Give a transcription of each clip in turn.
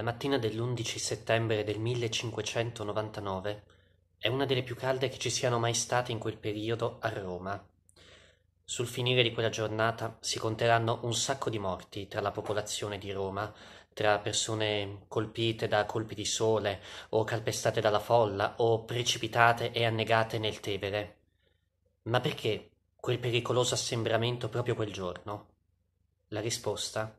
La mattina dell'11 settembre del 1599 è una delle più calde che ci siano mai state in quel periodo a Roma. Sul finire di quella giornata si conteranno un sacco di morti tra la popolazione di Roma, tra persone colpite da colpi di sole o calpestate dalla folla o precipitate e annegate nel Tevere. Ma perché quel pericoloso assembramento proprio quel giorno? La risposta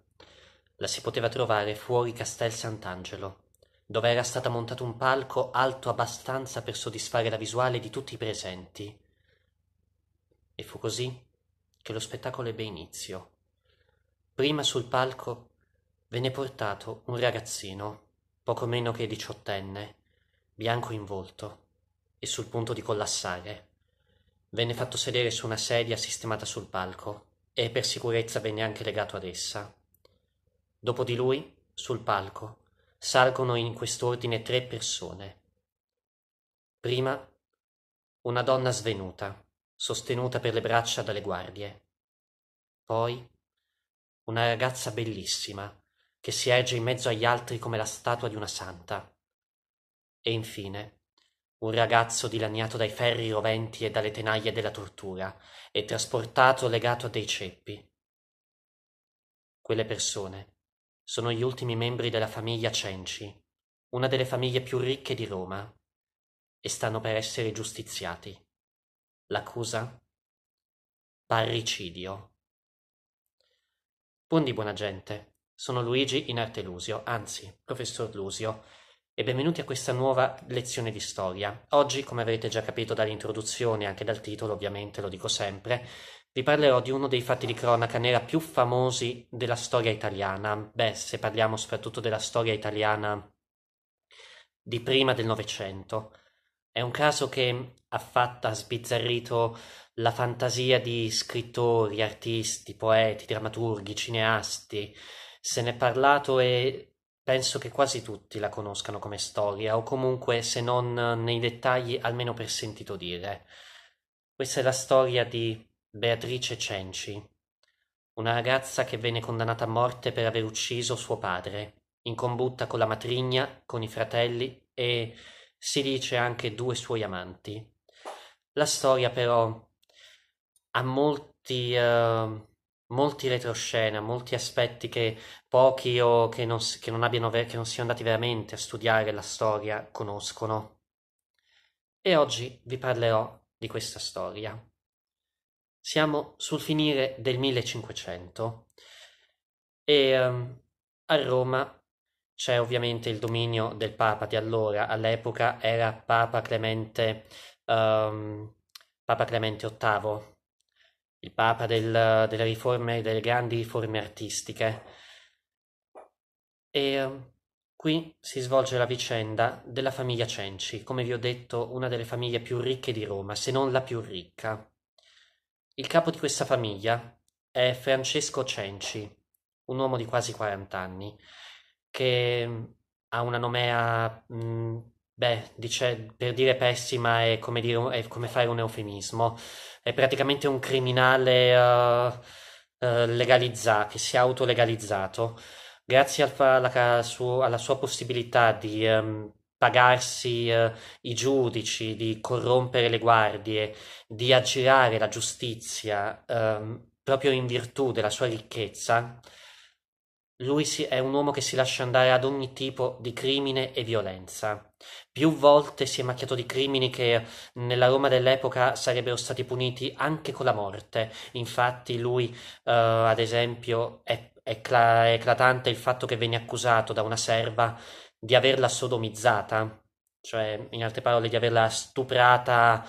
la si poteva trovare fuori castel sant'angelo dove era stato montato un palco alto abbastanza per soddisfare la visuale di tutti i presenti e fu così che lo spettacolo ebbe inizio prima sul palco venne portato un ragazzino poco meno che diciottenne bianco in volto e sul punto di collassare venne fatto sedere su una sedia sistemata sul palco e per sicurezza venne anche legato ad essa Dopo di lui, sul palco, salgono in quest'ordine tre persone. Prima, una donna svenuta, sostenuta per le braccia dalle guardie. Poi, una ragazza bellissima, che si erge in mezzo agli altri come la statua di una santa. E infine, un ragazzo dilaniato dai ferri roventi e dalle tenaglie della tortura, e trasportato legato a dei ceppi. Quelle persone sono gli ultimi membri della famiglia Cenci, una delle famiglie più ricche di Roma, e stanno per essere giustiziati. L'accusa? Parricidio. Buon di buona gente, sono Luigi in Artelusio, anzi, professor Lusio, e benvenuti a questa nuova lezione di storia. Oggi, come avrete già capito dall'introduzione e anche dal titolo, ovviamente lo dico sempre, vi parlerò di uno dei fatti di cronaca nera più famosi della storia italiana. Beh, se parliamo soprattutto della storia italiana di prima del Novecento. È un caso che ha fatto, ha sbizzarrito la fantasia di scrittori, artisti, poeti, drammaturghi, cineasti. Se ne è parlato e Penso che quasi tutti la conoscano come storia, o comunque, se non nei dettagli, almeno per sentito dire. Questa è la storia di Beatrice Cenci, una ragazza che venne condannata a morte per aver ucciso suo padre, in combutta con la matrigna, con i fratelli e, si dice, anche due suoi amanti. La storia, però, ha molti... Uh molti retroscena, molti aspetti che pochi o che non, che non abbiano, che non siano andati veramente a studiare la storia conoscono. E oggi vi parlerò di questa storia. Siamo sul finire del 1500 e um, a Roma c'è ovviamente il dominio del Papa di allora, all'epoca era Papa Clemente, um, Papa Clemente VIII il papa del, delle riforme, delle grandi riforme artistiche. E ehm, qui si svolge la vicenda della famiglia Cenci, come vi ho detto, una delle famiglie più ricche di Roma, se non la più ricca. Il capo di questa famiglia è Francesco Cenci, un uomo di quasi 40 anni, che ehm, ha una nomea, mh, beh, dice, per dire pessima è come, dire, è come fare un eufemismo, è praticamente un criminale uh, eh, uh, eh, legalizzato, che si è autolegalizzato. Grazie al, alla, alla, sua possibilità di um, pagarsi uh, i giudici, di corrompere le guardie, di aggirare la giustizia um, proprio in virtù della sua ricchezza, lui è un uomo che si lascia andare ad ogni tipo di crimine e violenza. Più volte si è macchiato di crimini che nella Roma dell'epoca sarebbero stati puniti anche con la morte. Infatti lui, eh, ad esempio, è, è, cla- è eclatante il fatto che venne accusato da una serva di averla sodomizzata, cioè in altre parole di averla stuprata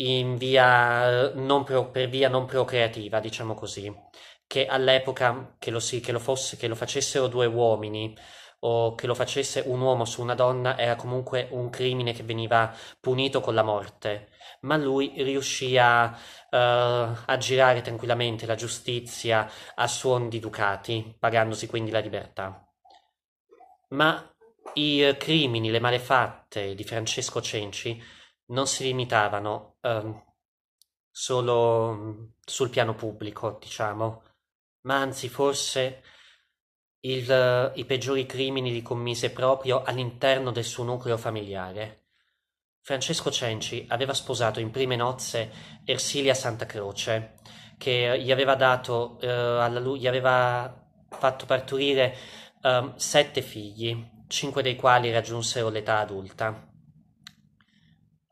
in via non pro- per via non procreativa, diciamo così che all'epoca che lo, sì, che, lo fosse, che lo facessero due uomini o che lo facesse un uomo su una donna era comunque un crimine che veniva punito con la morte, ma lui riuscì a, uh, a girare tranquillamente la giustizia a suon di ducati, pagandosi quindi la libertà. Ma i crimini, le malefatte di Francesco Cenci non si limitavano uh, solo mm, sul piano pubblico, diciamo, ma anzi forse il, i peggiori crimini li commise proprio all'interno del suo nucleo familiare. Francesco Cenci aveva sposato in prime nozze Ersilia Santa Croce, che gli aveva, dato, eh, alla, gli aveva fatto partorire eh, sette figli, cinque dei quali raggiunsero l'età adulta.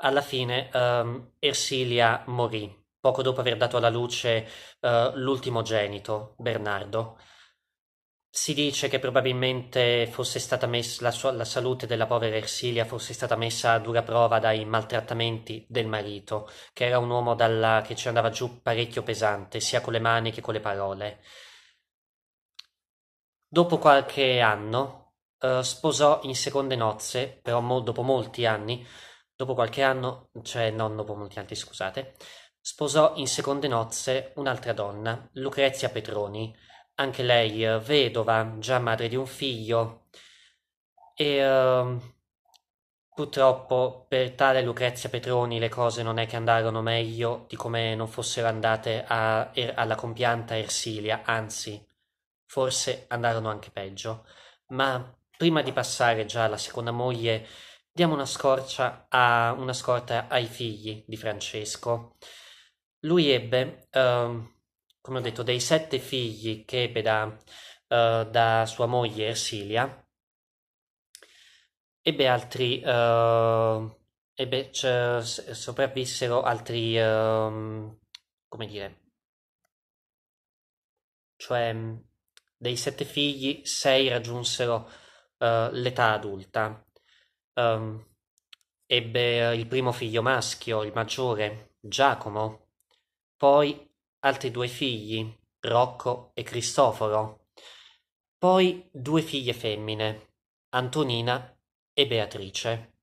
Alla fine eh, Ersilia morì poco dopo aver dato alla luce uh, l'ultimo genito, Bernardo. Si dice che probabilmente fosse stata messa, la, sua, la salute della povera Ersilia fosse stata messa a dura prova dai maltrattamenti del marito, che era un uomo dalla, che ci andava giù parecchio pesante, sia con le mani che con le parole. Dopo qualche anno uh, sposò in seconde nozze, però mo- dopo molti anni, dopo qualche anno, cioè non dopo molti anni, scusate, sposò in seconde nozze un'altra donna, Lucrezia Petroni, anche lei eh, vedova, già madre di un figlio, e uh, purtroppo per tale Lucrezia Petroni le cose non è che andarono meglio di come non fossero andate a, er, alla compianta Ersilia, anzi, forse andarono anche peggio. Ma prima di passare già alla seconda moglie, diamo una, scorcia a, una scorta ai figli di Francesco. Lui ebbe, ehm, come ho detto, dei sette figli che ebbe da, eh, da sua moglie Ersilia, ebbe altri, eh, ebbe, cioè, sopravvissero altri, eh, come dire, cioè dei sette figli, sei raggiunsero uh, l'età adulta. Um, ebbe il primo figlio maschio, il maggiore, Giacomo, poi altri due figli, Rocco e Cristoforo, poi due figlie femmine, Antonina e Beatrice,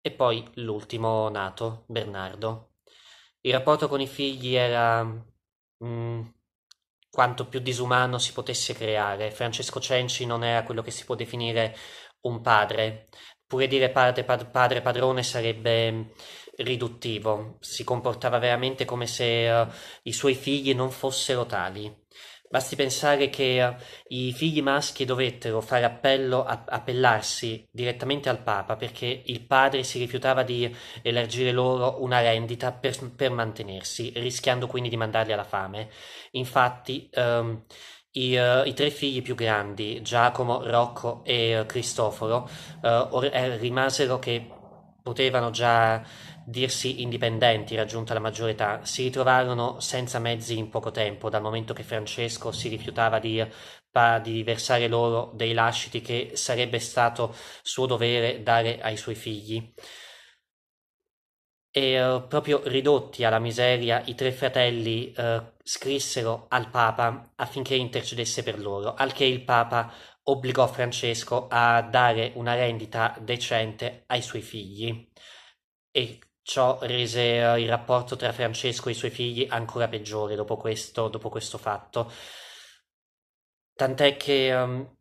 e poi l'ultimo nato, Bernardo. Il rapporto con i figli era mh, mm, quanto più disumano si potesse creare. Francesco Cenci non era quello che si può definire un padre. Pure dire padre, padre padrone sarebbe riduttivo, si comportava veramente come se uh, i suoi figli non fossero tali. Basti pensare che uh, i figli maschi dovettero fare appello a, appellarsi direttamente al Papa perché il padre si rifiutava di elargire loro una rendita per, per mantenersi, rischiando quindi di mandarli alla fame. Infatti, um, i, uh, I, tre figli più grandi, Giacomo, Rocco e Cristoforo, rimasero che potevano già dirsi indipendenti raggiunta la maggiore età, si ritrovarono senza mezzi in poco tempo, dal momento che Francesco si rifiutava di, di versare loro dei lasciti che sarebbe stato suo dovere dare ai suoi figli. E uh, proprio ridotti alla miseria, i tre fratelli uh, scrissero al Papa affinché intercedesse per loro, al che il Papa obbligò Francesco a dare una rendita decente ai suoi figli e Ciò rese eh, il rapporto tra Francesco e i suoi figli ancora peggiore dopo questo, dopo questo fatto. Tant'è che um,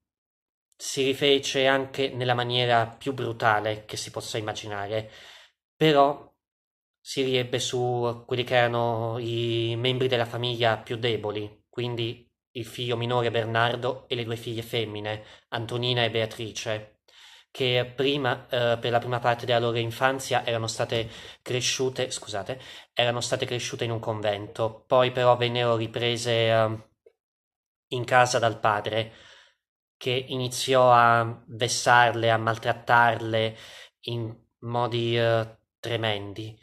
si rifece anche nella maniera più brutale che si possa immaginare, però si riebbe su quelli che erano i membri della famiglia più deboli, quindi il figlio minore Bernardo e le due figlie femmine, Antonina e Beatrice che prima, eh, per la prima parte della loro infanzia erano state cresciute, scusate, erano state cresciute in un convento, poi però vennero riprese eh, in casa dal padre che iniziò a vessarle, a maltrattarle in modi eh, tremendi.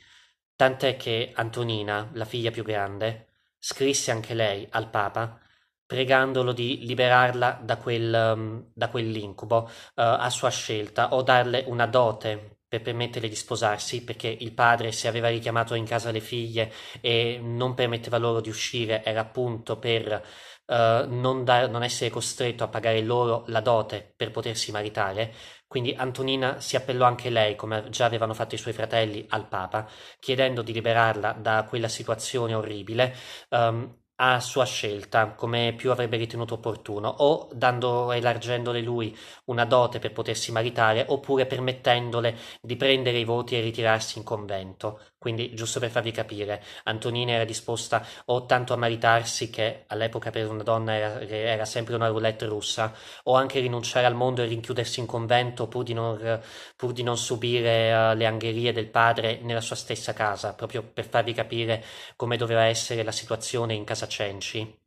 Tant'è che Antonina, la figlia più grande, scrisse anche lei al Papa pregandolo di liberarla da, quel, mm, da quell'incubo eh, a sua scelta o darle una dote per permetterle di sposarsi, perché il padre, se aveva richiamato in casa le figlie e non permetteva loro di uscire, era appunto per Uh, non, da, non, essere costretto a pagare loro la dote per potersi maritare. Quindi Antonina si appellò anche lei, come già avevano fatto i suoi fratelli, al Papa, chiedendo di liberarla da quella situazione orribile. Um, a sua scelta, come più avrebbe ritenuto opportuno, o dando, elargendole lui una dote per potersi maritare, oppure permettendole di prendere i voti e ritirarsi in convento. Quindi, giusto per farvi capire, Antonina era disposta o tanto a maritarsi, che all'epoca per una donna era, era sempre una roulette russa, o anche rinunciare al mondo e rinchiudersi in convento pur di non, pur di non subire uh, le angherie del padre nella sua stessa casa, proprio per farvi capire come doveva essere la situazione in casa Cenci.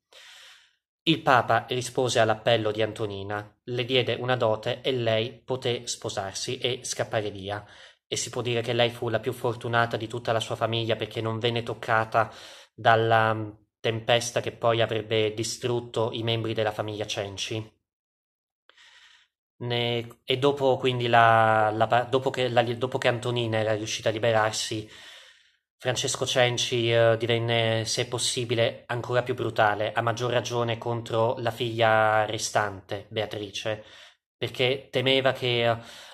Il papa rispose all'appello di Antonina, le diede una dote e lei poté sposarsi e scappare via. E si può dire che lei fu la più fortunata di tutta la sua famiglia perché non venne toccata dalla mm, tempesta che poi avrebbe distrutto i membri della famiglia Cenci. Ne... e dopo, quindi, la, la, dopo, che, la, dopo che Antonina era riuscita a liberarsi, Francesco Cenci eh, divenne, se possibile, ancora più brutale, a maggior ragione contro la figlia restante, Beatrice, perché temeva che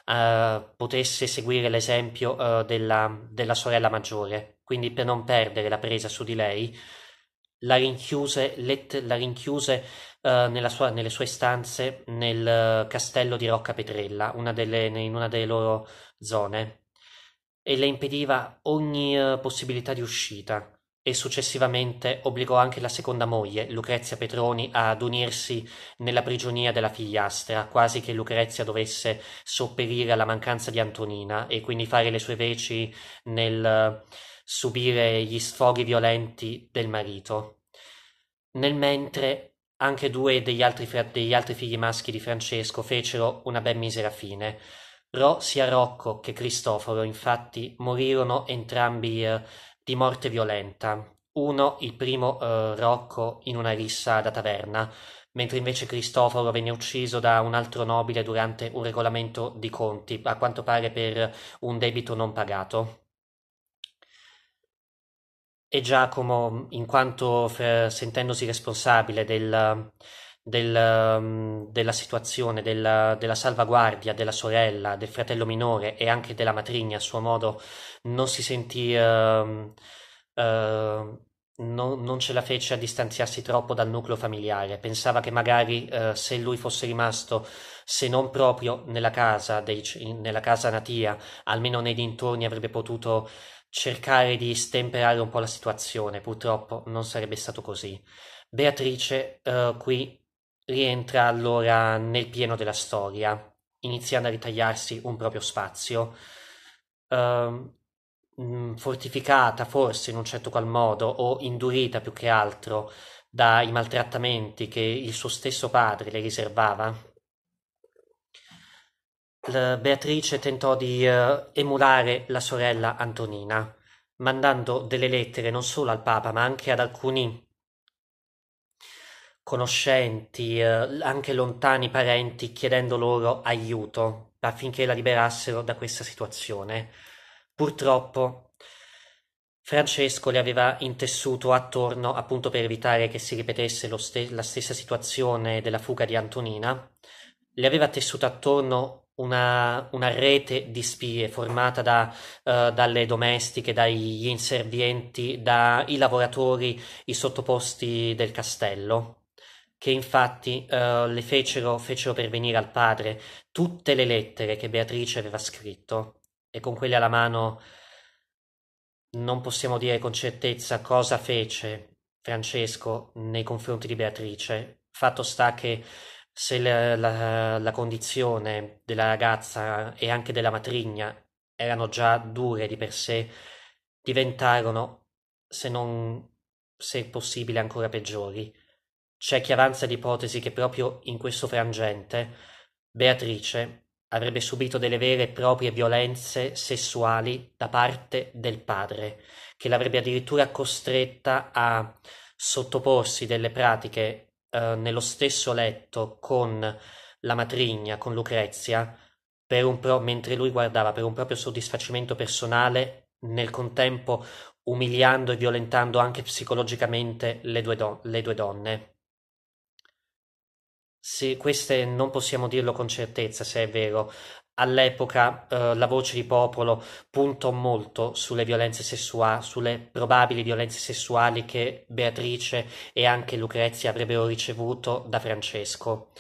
eh, potesse seguire l'esempio eh, della, della, sorella maggiore, quindi per non perdere la presa su di lei, la rinchiuse, let, la rinchiuse eh, sua, nelle sue stanze nel eh, castello di Rocca Petrella, una delle, in una delle loro zone e le impediva ogni eh, possibilità di uscita e successivamente obbligò anche la seconda moglie, Lucrezia Petroni, ad unirsi nella prigionia della figliastra, quasi che Lucrezia dovesse sopperire alla mancanza di Antonina e quindi fare le sue veci nel eh, subire gli sfoghi violenti del marito. Nel mentre anche due degli altri, degli altri figli maschi di Francesco fecero una ben misera fine, Ro, sia Rocco che Cristoforo infatti morirono entrambi eh, di morte violenta, uno, il primo eh, Rocco, in una rissa da taverna, mentre invece Cristoforo venne ucciso da un altro nobile durante un regolamento di conti, a quanto pare per un debito non pagato. E Giacomo, in quanto f- eh, sentendosi responsabile del del, ehm, della situazione, della, della, salvaguardia della sorella, del fratello minore e anche della matrigna a suo modo non si sentì, uh, uh, no, non ce la fece a distanziarsi troppo dal nucleo familiare. Pensava che magari uh, se lui fosse rimasto, se non proprio nella casa, dei, nella casa natia, almeno nei dintorni avrebbe potuto cercare di stemperare un po' la situazione. Purtroppo non sarebbe stato così. Beatrice eh, qui rientra allora nel pieno della storia, iniziando a ritagliarsi un proprio spazio. Uh, fortificata forse in un certo qual modo o indurita più che altro dai maltrattamenti che il suo stesso padre le riservava, Beatrice tentò di eh, emulare la sorella Antonina, mandando delle lettere non solo al Papa ma anche ad alcuni conoscenti, eh, anche lontani parenti, chiedendo loro aiuto affinché la liberassero da questa situazione. Purtroppo Francesco le aveva intessuto attorno appunto per evitare che si ripetesse ste- la stessa situazione della fuga di Antonina, le aveva tessuto attorno una, una rete di spie formata da, uh, dalle domestiche, dagli inservienti, dai lavoratori, i sottoposti del castello che infatti uh, le fecero, fecero pervenire al padre tutte le lettere che Beatrice aveva scritto e con quelle alla mano non possiamo dire con certezza cosa fece Francesco nei confronti di Beatrice. Fatto sta che se la, la, la condizione della ragazza e anche della matrigna erano già dure di per sé, diventarono, se non se possibile, ancora peggiori. C'è chi avanza l'ipotesi che proprio in questo frangente Beatrice avrebbe subito delle vere e proprie violenze sessuali da parte del padre, che l'avrebbe addirittura costretta a sottoporsi delle pratiche eh, nello stesso letto con la matrigna, con Lucrezia, pro- mentre lui guardava per un proprio soddisfacimento personale, nel contempo umiliando e violentando anche psicologicamente le due, don- le due donne se queste non possiamo dirlo con certezza se è vero. All'epoca eh, la voce di popolo puntò molto sulle violenze sessuali, sulle probabili violenze sessuali che Beatrice e anche Lucrezia avrebbero ricevuto da Francesco.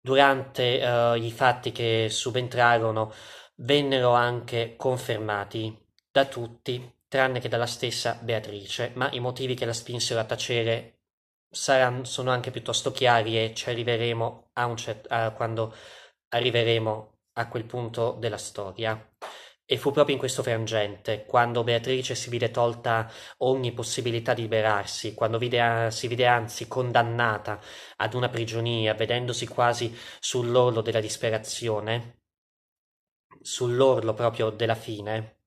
Durante eh, i fatti che subentrarono vennero anche confermati da tutti, tranne che dalla stessa Beatrice, ma i motivi che la spinsero a tacere saranno, sono anche piuttosto chiari e ci arriveremo a un certo, a quando arriveremo a quel punto della storia. E fu proprio in questo frangente, quando Beatrice si vide tolta ogni possibilità di liberarsi, quando vide, si vide anzi condannata ad una prigionia, vedendosi quasi sull'orlo della disperazione, sull'orlo proprio della fine,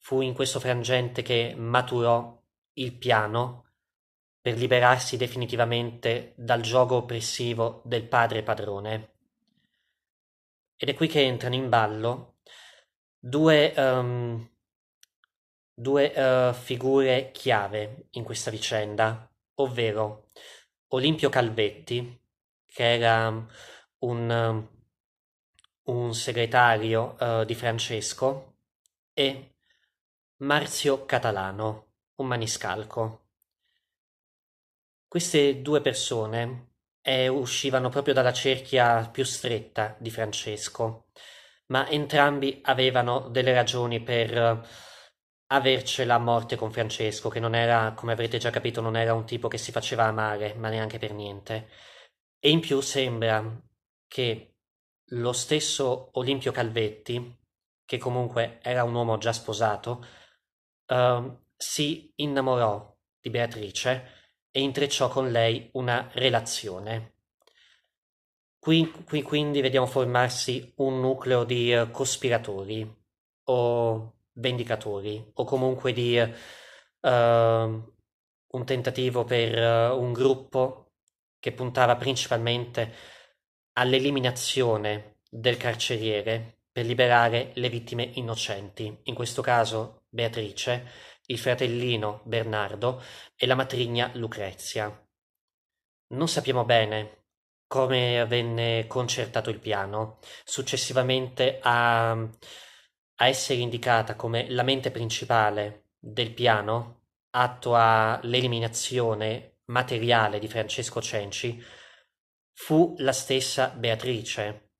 fu in questo frangente che maturò il piano per liberarsi definitivamente dal gioco oppressivo del padre padrone. Ed è qui che entrano in ballo due, um, due uh, figure chiave in questa vicenda, ovvero Olimpio Calvetti, che era un, un segretario uh, di Francesco, e Marzio Catalano, un maniscalco. Queste due persone eh, uscivano proprio dalla cerchia più stretta di Francesco, ma entrambi avevano delle ragioni per eh, avercela a morte con Francesco, che non era, come avrete già capito, non era un tipo che si faceva amare, ma neanche per niente. E in più sembra che lo stesso Olimpio Calvetti, che comunque era un uomo già sposato, eh, si innamorò di Beatrice e intrecciò con lei una relazione. Qui, qui quindi vediamo formarsi un nucleo di eh, cospiratori o vendicatori o comunque di uh, un tentativo per uh, un gruppo che puntava principalmente all'eliminazione del carceriere per liberare le vittime innocenti, in questo caso Beatrice, il fratellino Bernardo e la matrigna Lucrezia. Non sappiamo bene come venne concertato il piano, successivamente a, a essere indicata come la mente principale del piano atto all'eliminazione materiale di Francesco Cenci fu la stessa Beatrice.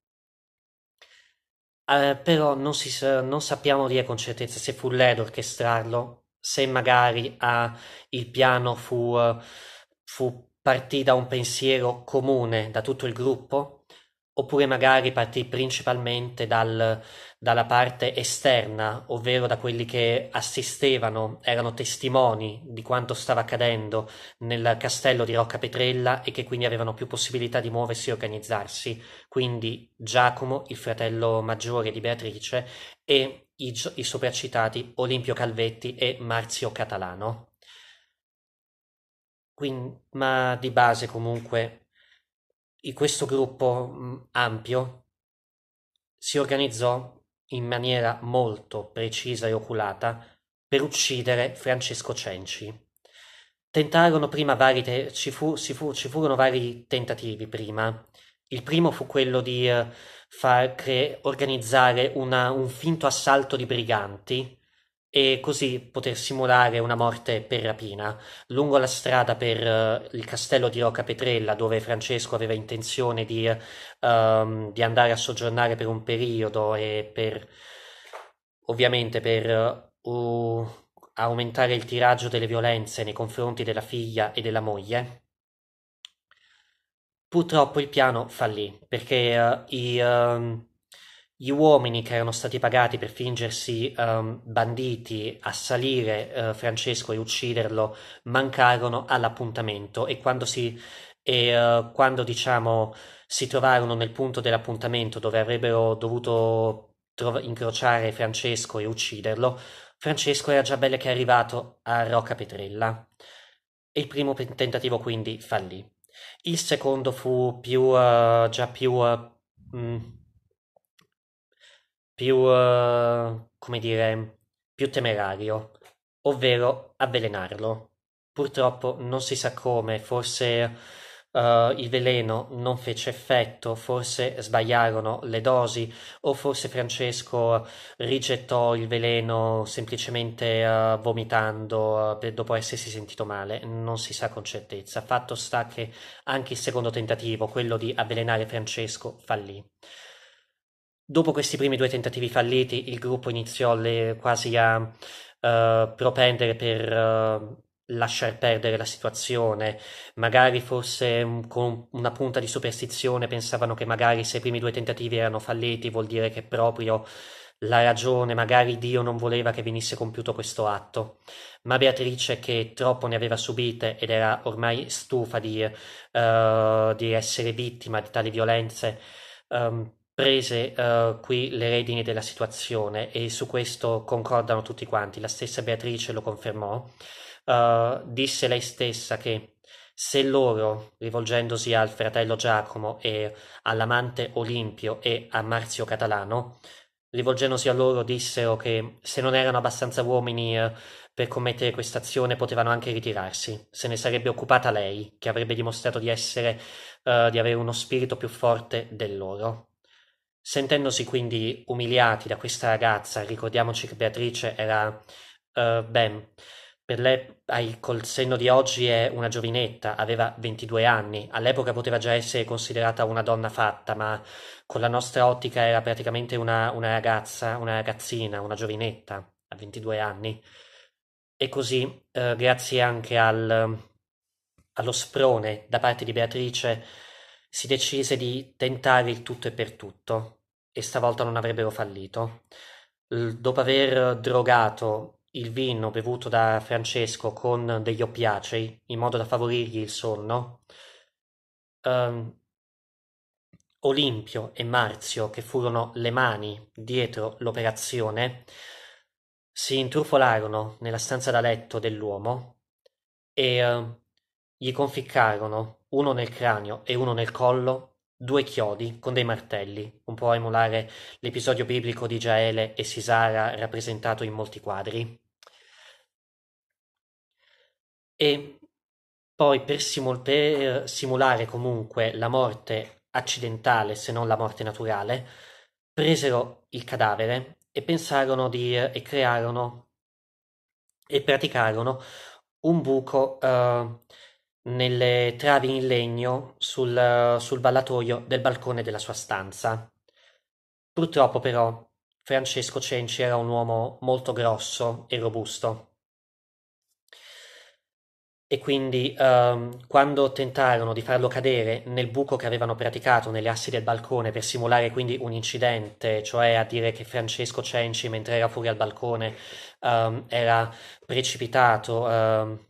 Eh, però non, si, non sappiamo dire con certezza se fu lei ad orchestrarlo se magari ah, il piano fu, fu partì da un pensiero comune da tutto il gruppo, oppure magari partì principalmente dal, dalla parte esterna, ovvero da quelli che assistevano, erano testimoni di quanto stava accadendo nel castello di Rocca Petrella e che quindi avevano più possibilità di muoversi e organizzarsi. Quindi Giacomo, il fratello maggiore di Beatrice, e i, i sopracitati Olimpio Calvetti e Marzio Catalano. Quindi, ma di base comunque questo gruppo mm, ampio si organizzò in maniera molto precisa e oculata per uccidere Francesco Cenci. Tentarono prima vari te- ci, fu, fu, ci, furono vari tentativi prima. Il primo fu quello di eh, far cre- organizzare una, un finto assalto di briganti e così poter simulare una morte per rapina lungo la strada per uh, il castello di Roca Petrella dove Francesco aveva intenzione di, uh, di andare a soggiornare per un periodo e per ovviamente per uh, aumentare il tiraggio delle violenze nei confronti della figlia e della moglie Purtroppo il piano fallì perché uh, i, um, gli uomini che erano stati pagati per fingersi um, banditi, assalire uh, eh, Francesco e ucciderlo, mancarono all'appuntamento e quando si e uh, quando diciamo si trovarono nel punto dell'appuntamento dove avrebbero dovuto trov- incrociare Francesco e ucciderlo, Francesco era già bello che è arrivato a Rocca Petrella. e Il primo tentativo quindi fallì. Il secondo fu più, uh, già più, uh, eh, mh, mm, più, uh, come dire, più temerario, ovvero avvelenarlo. Purtroppo non si sa come, forse uh, il veleno non fece effetto, forse sbagliarono le dosi o forse Francesco rigettò il veleno semplicemente uh, vomitando uh, dopo essersi sentito male, non si sa con certezza. Fatto sta che anche il secondo tentativo, quello di avvelenare Francesco, fallì. Dopo questi primi due tentativi falliti, il gruppo iniziò le, quasi a propendere per lasciar perdere la situazione, magari forse con una punta di superstizione pensavano che magari se i primi due tentativi erano falliti vuol dire che proprio la ragione, magari Dio non voleva che venisse compiuto questo atto. Ma Beatrice, che troppo ne aveva subite ed era ormai stufa di, uh, di essere vittima di tali violenze, um, prese uh, qui le redini della situazione e su questo concordano tutti quanti. La stessa Beatrice lo confermò eh, disse lei stessa che se loro, rivolgendosi al fratello Giacomo e all'amante Olimpio e a Marzio Catalano, rivolgendosi a loro dissero che se non erano abbastanza uomini eh, per commettere questa azione potevano anche ritirarsi, se ne sarebbe occupata lei, che avrebbe dimostrato di essere, uh, di avere uno spirito più forte del loro. Sentendosi quindi umiliati da questa ragazza, ricordiamoci che Beatrice era, uh, ben, per lei col senno di oggi è una giovinetta, aveva 22 anni, all'epoca poteva già essere considerata una donna fatta, ma con la nostra ottica era praticamente una, una ragazza, una ragazzina, una giovinetta a 22 anni. E così, eh, grazie anche al, allo sprone da parte di Beatrice, si decise di tentare il tutto e per tutto, e stavolta non avrebbero fallito. L- dopo aver drogato il vino bevuto da Francesco con degli oppiacei in modo da favorirgli il sonno, um, Olimpio e Marzio, che furono le mani dietro l'operazione, si intrufolarono nella stanza da letto dell'uomo e uh, gli conficcarono uno nel cranio e uno nel collo due chiodi con dei martelli, un po' a emulare l'episodio biblico di Giaele e Sisara rappresentato in molti quadri. E poi per, simul- per simulare comunque la morte accidentale, se non la morte naturale, presero il cadavere e pensarono di e crearono e praticarono un buco uh, nelle travi in legno sul, sul ballatoio del balcone della sua stanza. Purtroppo però Francesco Cenci era un uomo molto grosso e robusto. E quindi ehm, quando tentarono di farlo cadere nel buco che avevano praticato nelle assi del balcone per simulare quindi un incidente, cioè a dire che Francesco Cenci mentre era fuori al balcone ehm, era precipitato ehm,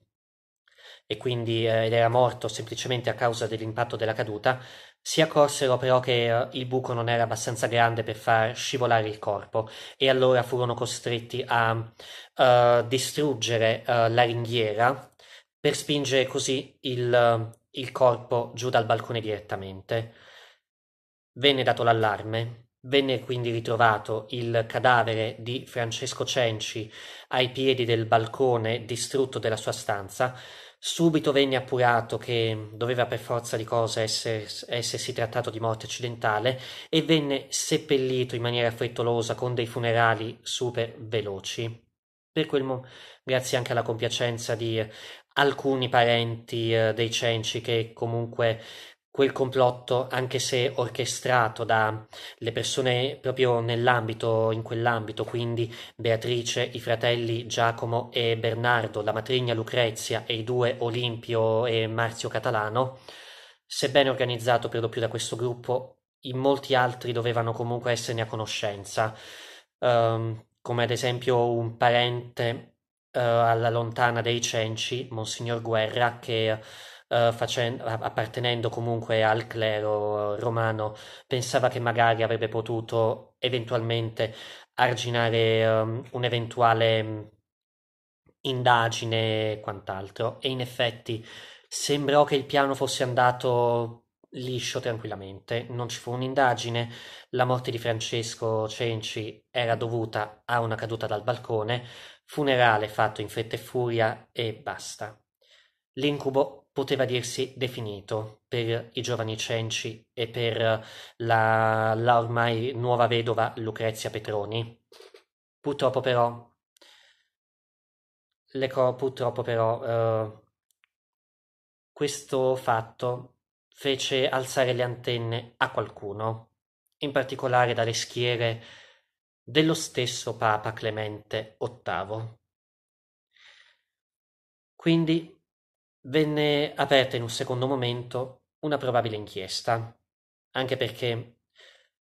e quindi eh, ed era morto semplicemente a causa dell'impatto della caduta, si accorsero però che eh, il buco non era abbastanza grande per far scivolare il corpo e allora furono costretti a eh, distruggere eh, la ringhiera per spingere così il, eh, il corpo giù dal balcone direttamente. Venne dato l'allarme Venne quindi ritrovato il cadavere di Francesco Cenci ai piedi del balcone distrutto della sua stanza, Subito venne appurato che doveva per forza di cose essers- essersi trattato di morte accidentale e venne seppellito in maniera frettolosa con dei funerali super veloci. Per quel mo- grazie anche alla compiacenza di alcuni parenti eh, dei Cenci che comunque quel complotto, anche se orchestrato dalle persone proprio nell'ambito, in quell'ambito, quindi Beatrice, i fratelli Giacomo e Bernardo, la matrigna Lucrezia e i due Olimpio e Marzio Catalano, sebbene organizzato per lo più da questo gruppo, in molti altri dovevano comunque esserne a conoscenza, um, come ad esempio un parente uh, alla lontana dei Cenci, Monsignor Guerra, che eh, facendo, appartenendo comunque al clero romano, pensava che magari avrebbe potuto eventualmente arginare um, un'eventuale mm, indagine e quant'altro. E in effetti sembrò che il piano fosse andato liscio tranquillamente, non ci fu un'indagine, la morte di Francesco Cenci era dovuta a una caduta dal balcone, funerale fatto in fretta e furia e basta. L'incubo poteva dirsi definito per i giovani cenci e per la, la ormai nuova vedova Lucrezia Petroni. Purtroppo però, co- purtroppo però uh, questo fatto fece alzare le antenne a qualcuno, in particolare dalle schiere dello stesso Papa Clemente VIII. Quindi Venne aperta in un secondo momento una probabile inchiesta, anche perché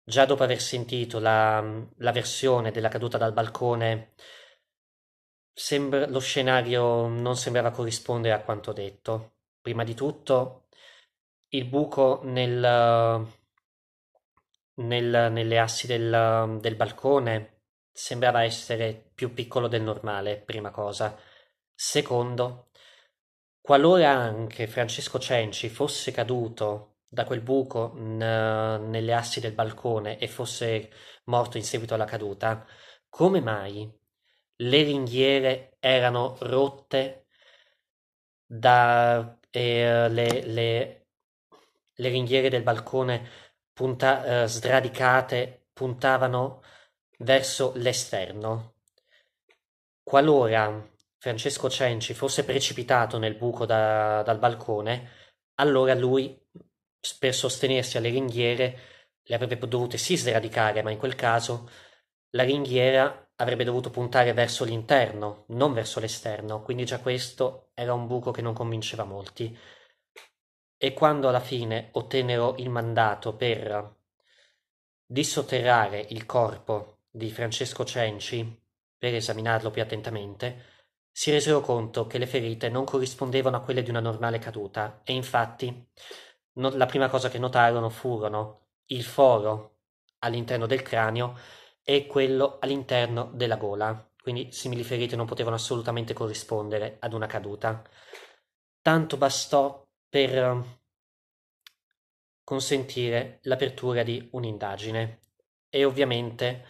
già dopo aver sentito la, la versione della caduta dal balcone, sembra, lo scenario non sembrava corrispondere a quanto detto. Prima di tutto, il buco nel, nel, nelle assi del, del balcone sembrava essere più piccolo del normale, prima cosa. Secondo, Qualora anche Francesco Cenci fosse caduto da quel buco n- nelle assi del balcone e fosse morto in seguito alla caduta, come mai le ringhiere erano rotte da eh, le, le, le, ringhiere del balcone punta, eh, sradicate puntavano verso l'esterno. Qualora Francesco Cenci fosse precipitato nel buco da, dal balcone, allora lui, per sostenersi alle ringhiere, le avrebbe dovute sì sradicare, ma in quel caso la ringhiera avrebbe dovuto puntare verso l'interno, non verso l'esterno, quindi già questo era un buco che non convinceva molti. E quando alla fine ottennero il mandato per dissotterrare il corpo di Francesco Cenci per esaminarlo più attentamente, si resero conto che le ferite non corrispondevano a quelle di una normale caduta e infatti no, la prima cosa che notarono furono il foro all'interno del cranio e quello all'interno della gola, quindi simili ferite non potevano assolutamente corrispondere ad una caduta. Tanto bastò per ehm, consentire l'apertura di un'indagine e ovviamente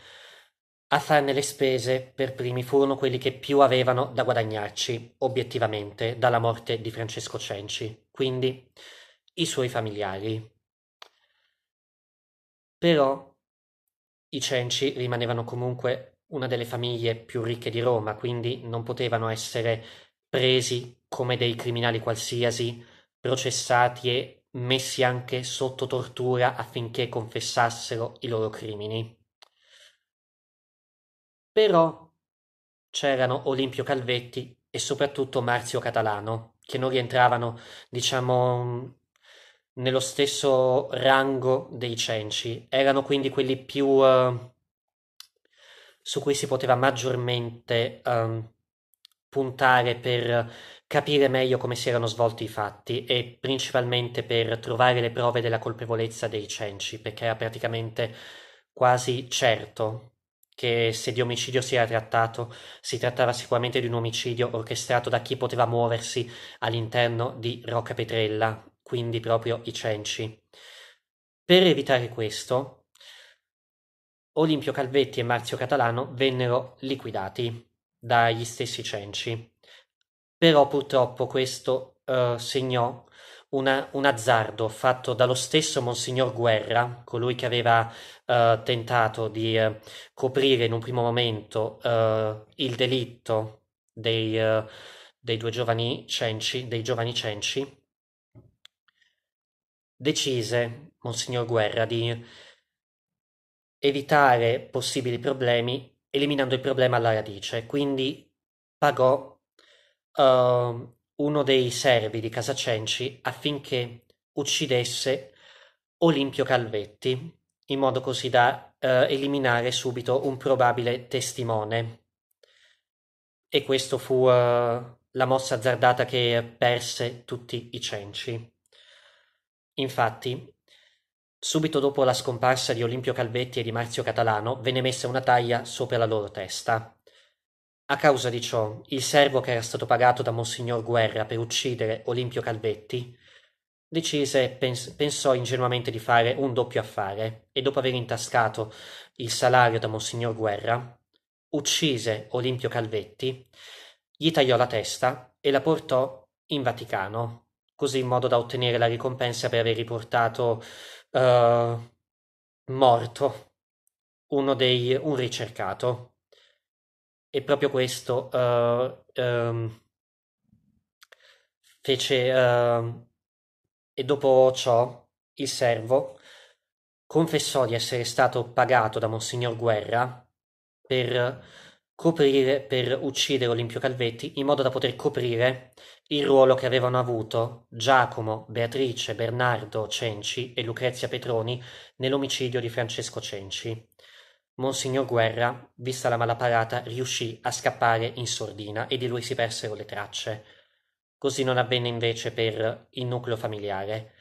a farne le spese per primi furono quelli che più avevano da guadagnarci, obiettivamente, dalla morte di Francesco Cenci, quindi i suoi familiari. Però i Cenci rimanevano comunque una delle famiglie più ricche di Roma, quindi non potevano essere presi come dei criminali qualsiasi, processati e messi anche sotto tortura affinché confessassero i loro crimini. Però c'erano Olimpio Calvetti e soprattutto Marzio Catalano, che non rientravano, diciamo, nello stesso rango dei cenci. Erano quindi quelli più uh, su cui si poteva maggiormente um, puntare per capire meglio come si erano svolti i fatti e principalmente per trovare le prove della colpevolezza dei cenci, perché era praticamente quasi certo che se di omicidio si era trattato, si trattava sicuramente di un omicidio orchestrato da chi poteva muoversi all'interno di Rocca Petrella, quindi proprio i Cenci. Per evitare questo, Olimpio Calvetti e Marzio Catalano vennero liquidati dagli stessi Cenci. Però purtroppo questo eh, segnò una, un azzardo fatto dallo stesso Monsignor Guerra, colui che aveva eh, tentato di eh, coprire in un primo momento eh, il delitto dei, eh, dei due giovani cenci, dei giovani cenci, decise Monsignor Guerra di evitare possibili problemi eliminando il problema alla radice, quindi pagò Uh, uno dei servi di Casa Cenci affinché uccidesse Olimpio Calvetti, in modo così da eh, eliminare subito un probabile testimone. E questa fu eh, la mossa azzardata che perse tutti i cenci. Infatti, subito dopo la scomparsa di Olimpio Calvetti e di Marzio Catalano, venne messa una taglia sopra la loro testa. A causa di ciò, il servo che era stato pagato da Monsignor Guerra per uccidere Olimpio Calvetti decise, pens- pensò ingenuamente di fare un doppio affare e dopo aver intascato il salario da Monsignor Guerra, uccise Olimpio Calvetti, gli tagliò la testa e la portò in Vaticano, così in modo da ottenere la ricompensa per aver riportato uh, morto uno dei, un ricercato e proprio questo. Uh, um, fece uh, e dopo ciò il servo confessò di essere stato pagato da Monsignor Guerra per coprire, per uccidere Olimpio Calvetti in modo da poter coprire il ruolo che avevano avuto Giacomo, Beatrice, Bernardo Cenci e Lucrezia Petroni nell'omicidio di Francesco Cenci. Monsignor Guerra, vista la malaparata, riuscì a scappare in sordina e di lui si persero le tracce. Così non avvenne invece per il nucleo familiare.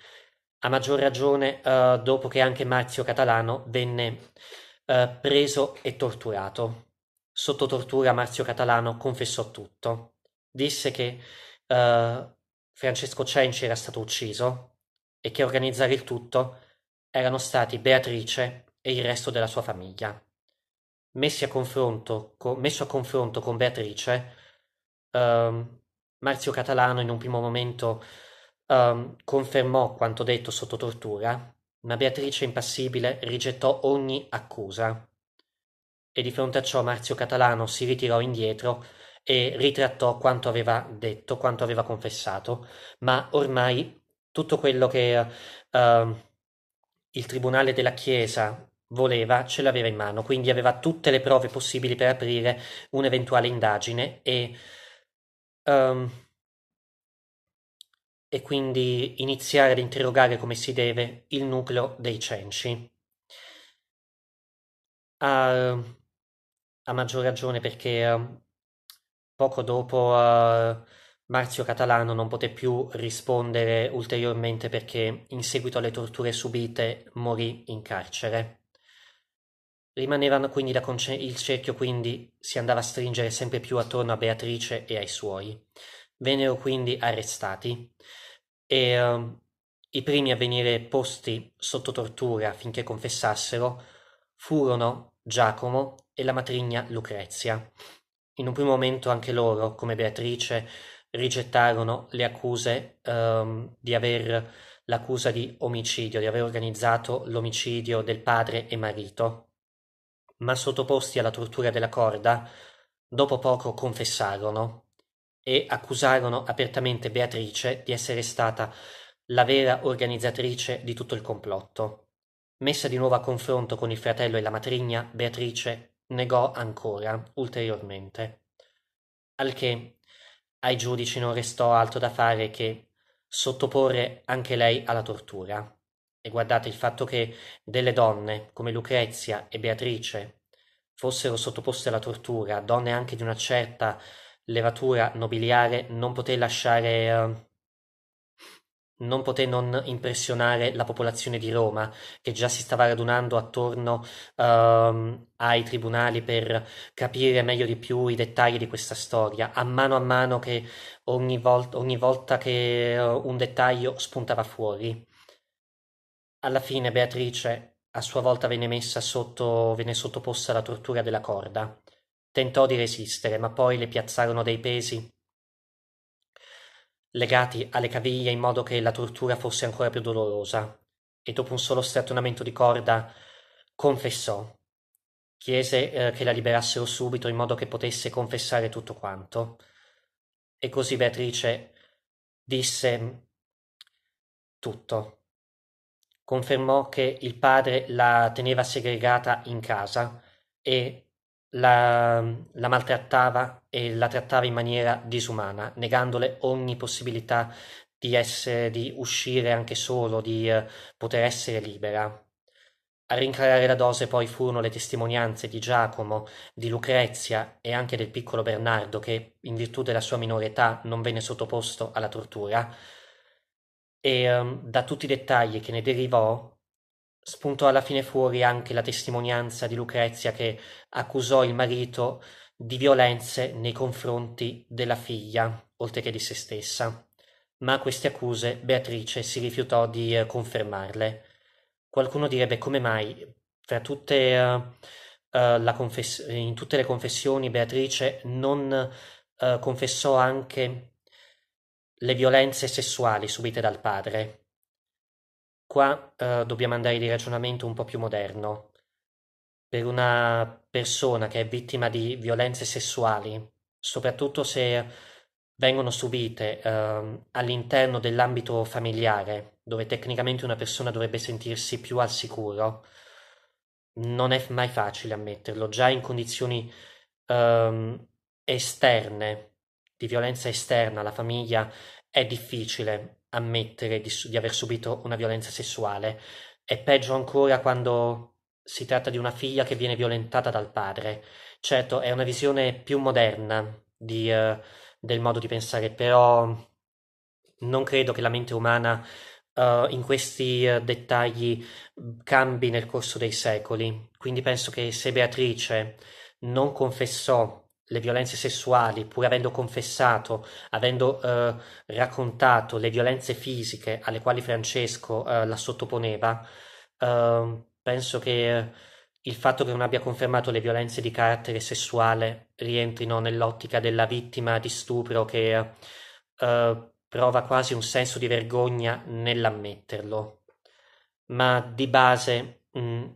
A maggior ragione uh, dopo che anche Marzio Catalano venne uh, preso e torturato. Sotto tortura Marzio Catalano confessò tutto. Disse che uh, Francesco Cenci era stato ucciso e che a organizzare il tutto erano stati Beatrice e il resto della sua famiglia messi a confronto, co- messo a confronto con Beatrice, um, Marzio Catalano in un primo momento um, confermò quanto detto sotto tortura, ma Beatrice impassibile rigettò ogni accusa. E di fronte a ciò Marzio Catalano si ritirò indietro e ritrattò quanto aveva detto, quanto aveva confessato, ma ormai tutto quello che uh, il Tribunale della Chiesa voleva ce l'aveva in mano, quindi aveva tutte le prove possibili per aprire un'eventuale indagine e, um, e quindi iniziare ad interrogare come si deve il nucleo dei cenci. A, a maggior ragione perché uh, poco dopo uh, Marzio Catalano non poté più rispondere ulteriormente perché in seguito alle torture subite morì in carcere. Rimanevano quindi da conce- il cerchio quindi si andava a stringere sempre più attorno a Beatrice e ai suoi. Vennero quindi arrestati e um, i primi a venire posti sotto tortura finché confessassero furono Giacomo e la matrigna Lucrezia. In un primo momento anche loro, come Beatrice, rigettarono le accuse um, di aver l'accusa di omicidio, di aver organizzato l'omicidio del padre e marito ma sottoposti alla tortura della corda, dopo poco confessarono e accusarono apertamente Beatrice di essere stata la vera organizzatrice di tutto il complotto. Messa di nuovo a confronto con il fratello e la matrigna, Beatrice negò ancora, ulteriormente. Al che ai giudici non restò altro da fare che sottoporre anche lei alla tortura. E guardate il fatto che delle donne come Lucrezia e Beatrice fossero sottoposte alla tortura, donne anche di una certa levatura nobiliare, non poté lasciare. Eh, non poté non impressionare la popolazione di Roma, che già si stava radunando attorno ehm, ai tribunali per capire meglio di più i dettagli di questa storia, a mano a mano che ogni, vol- ogni volta che eh, un dettaglio spuntava fuori. Alla fine Beatrice, a sua volta, venne, messa sotto, venne sottoposta alla tortura della corda. Tentò di resistere, ma poi le piazzarono dei pesi legati alle caviglie in modo che la tortura fosse ancora più dolorosa, e dopo un solo strattonamento di corda confessò. Chiese eh, che la liberassero subito in modo che potesse confessare tutto quanto. E così Beatrice disse tutto. Confermò che il padre la teneva segregata in casa e la, la maltrattava e la trattava in maniera disumana, negandole ogni possibilità di, essere, di uscire anche solo, di eh, poter essere libera. A rincarare la dose poi furono le testimonianze di Giacomo, di Lucrezia e anche del piccolo Bernardo che, in virtù della sua minore età, non venne sottoposto alla tortura, e um, da tutti i dettagli che ne derivò spuntò alla fine fuori anche la testimonianza di Lucrezia che accusò il marito di violenze nei confronti della figlia, oltre che di se stessa. Ma queste accuse Beatrice si rifiutò di eh, confermarle. Qualcuno direbbe come mai, fra tutte, eh, eh, confess- in tutte le confessioni, Beatrice non eh, confessò anche le violenze sessuali subite dal padre. Qua eh, dobbiamo andare di ragionamento un po' più moderno. Per una persona che è vittima di violenze sessuali, soprattutto se vengono subite eh, all'interno dell'ambito familiare, dove tecnicamente una persona dovrebbe sentirsi più al sicuro, non è mai facile ammetterlo, già in condizioni ehm, esterne di violenza esterna alla famiglia è difficile ammettere di, di aver subito una violenza sessuale. È peggio ancora quando si tratta di una figlia che viene violentata dal padre. Certo, è una visione più moderna di, uh, del modo di pensare, però non credo che la mente umana uh, in questi uh, dettagli mm, cambi nel corso dei secoli. Quindi penso che se Beatrice non confessò le violenze sessuali, pur avendo confessato, avendo eh, raccontato le violenze fisiche alle quali Francesco eh, la sottoponeva, eh, penso che eh, il fatto che non abbia confermato le violenze di carattere sessuale rientrino nell'ottica della vittima di stupro che eh, prova quasi un senso di vergogna nell'ammetterlo. Ma di base mh, mm,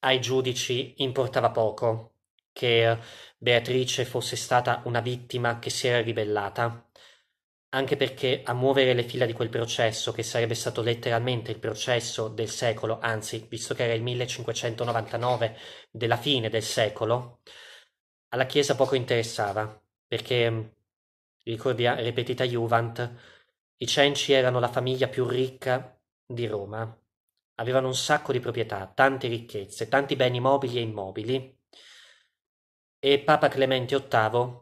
ai giudici importava poco che Beatrice fosse stata una vittima che si era ribellata, anche perché a muovere le fila di quel processo, che sarebbe stato letteralmente il processo del secolo, anzi, visto che era il 1599 della fine del secolo, alla Chiesa poco interessava, perché, ricordia, ripetita Juvent, i Cenci erano la famiglia più ricca di Roma. Avevano un sacco di proprietà, tante ricchezze, tanti beni mobili e immobili, e Papa Clemente VIII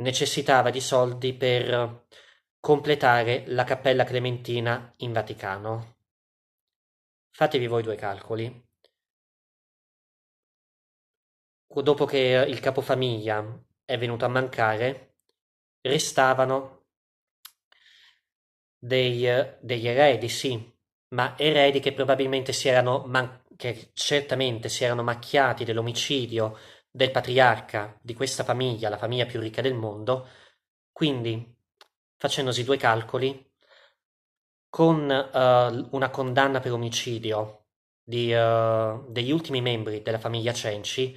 necessitava di soldi per completare la cappella clementina in Vaticano. Fatevi voi due calcoli. Dopo che il capofamiglia è venuto a mancare, restavano dei, degli eredi, sì, ma eredi che probabilmente si erano, che certamente si erano macchiati dell'omicidio del patriarca di questa famiglia, la famiglia più ricca del mondo, quindi facendosi due calcoli, con uh, una condanna per omicidio di, uh, degli ultimi membri della famiglia Cenci,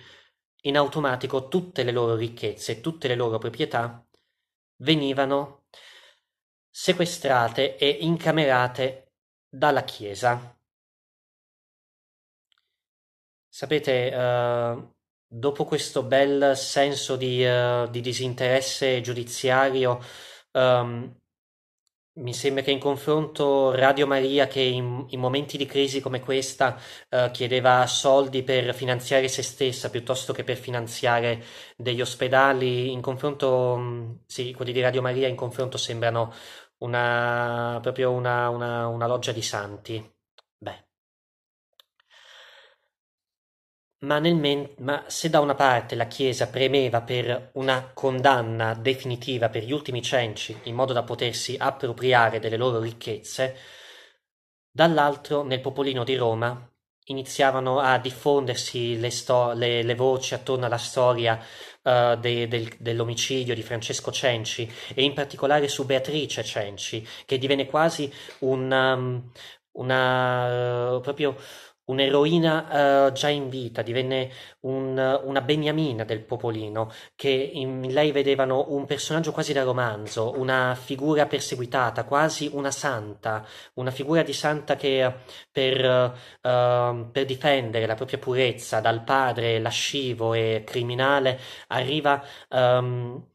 in automatico tutte le loro ricchezze, tutte le loro proprietà venivano sequestrate e incamerate dalla Chiesa. Sapete, uh, dopo questo bel senso di, uh, di disinteresse giudiziario, um, mi sembra che in confronto Radio Maria, che in, in momenti di crisi come questa uh, chiedeva soldi per finanziare se stessa piuttosto che per finanziare degli ospedali, in confronto, um, sì, quelli di Radio Maria in confronto sembrano una, proprio una, una, una loggia di santi. Ma, men- ma, se da una parte la Chiesa premeva per una condanna definitiva per gli ultimi cenci in modo da potersi appropriare delle loro ricchezze, dall'altro nel popolino di Roma iniziavano a diffondersi le, sto- le-, le voci attorno alla storia uh, de- del- dell'omicidio di Francesco Cenci e in particolare su Beatrice Cenci, che divenne quasi un, um, una, uh, proprio un'eroina uh, già in vita, divenne un, una beniamina del popolino, che in lei vedevano un personaggio quasi da romanzo, una figura perseguitata, quasi una santa, una figura di santa che per, uh, per difendere la propria purezza dal padre lascivo e criminale arriva... Um,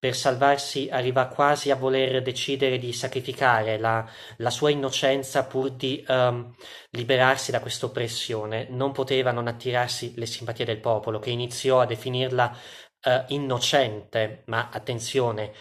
per salvarsi arriva quasi a voler decidere di sacrificare la, la sua innocenza pur di um, liberarsi da questa oppressione. Non poteva non attirarsi le simpatie del popolo, che iniziò a definirla uh, innocente, ma attenzione,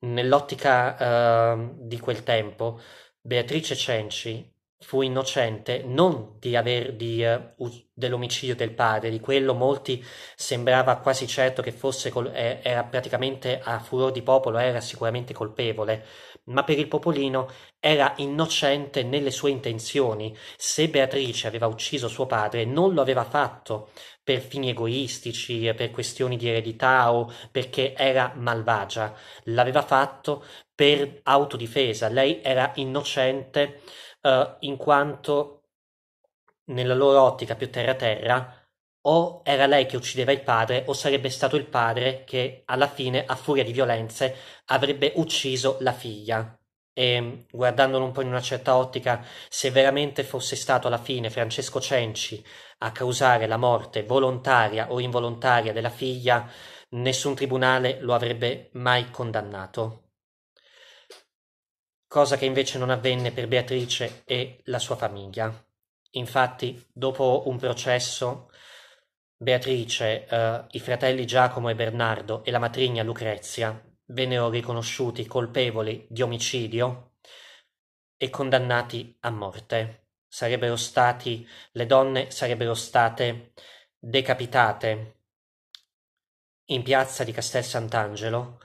nell'ottica uh, di quel tempo, Beatrice Cenci fu innocente non di aver di, uh, dell'omicidio del padre, di quello molti sembrava quasi certo che fosse col- era praticamente a furor di popolo, era sicuramente colpevole, ma per il popolino era innocente nelle sue intenzioni. Se Beatrice aveva ucciso suo padre, non lo aveva fatto per fini egoistici, per questioni di eredità o perché era malvagia, l'aveva fatto per autodifesa, lei era innocente eh, in quanto nella loro ottica più terra-terra o era lei che uccideva il padre o sarebbe stato il padre che alla fine, a furia di violenze, avrebbe ucciso la figlia. E ehm, guardandolo un po' in una certa ottica, se veramente fosse stato alla fine Francesco Cenci a causare la morte volontaria o involontaria della figlia, nessun tribunale lo avrebbe mai condannato cosa che invece non avvenne per Beatrice e la sua famiglia. Infatti, dopo un processo, Beatrice, eh, i fratelli Giacomo e Bernardo e la matrigna Lucrezia vennero riconosciuti colpevoli di omicidio e condannati a morte. Sarebbero stati, le donne sarebbero state decapitate in piazza di Castel Sant'Angelo,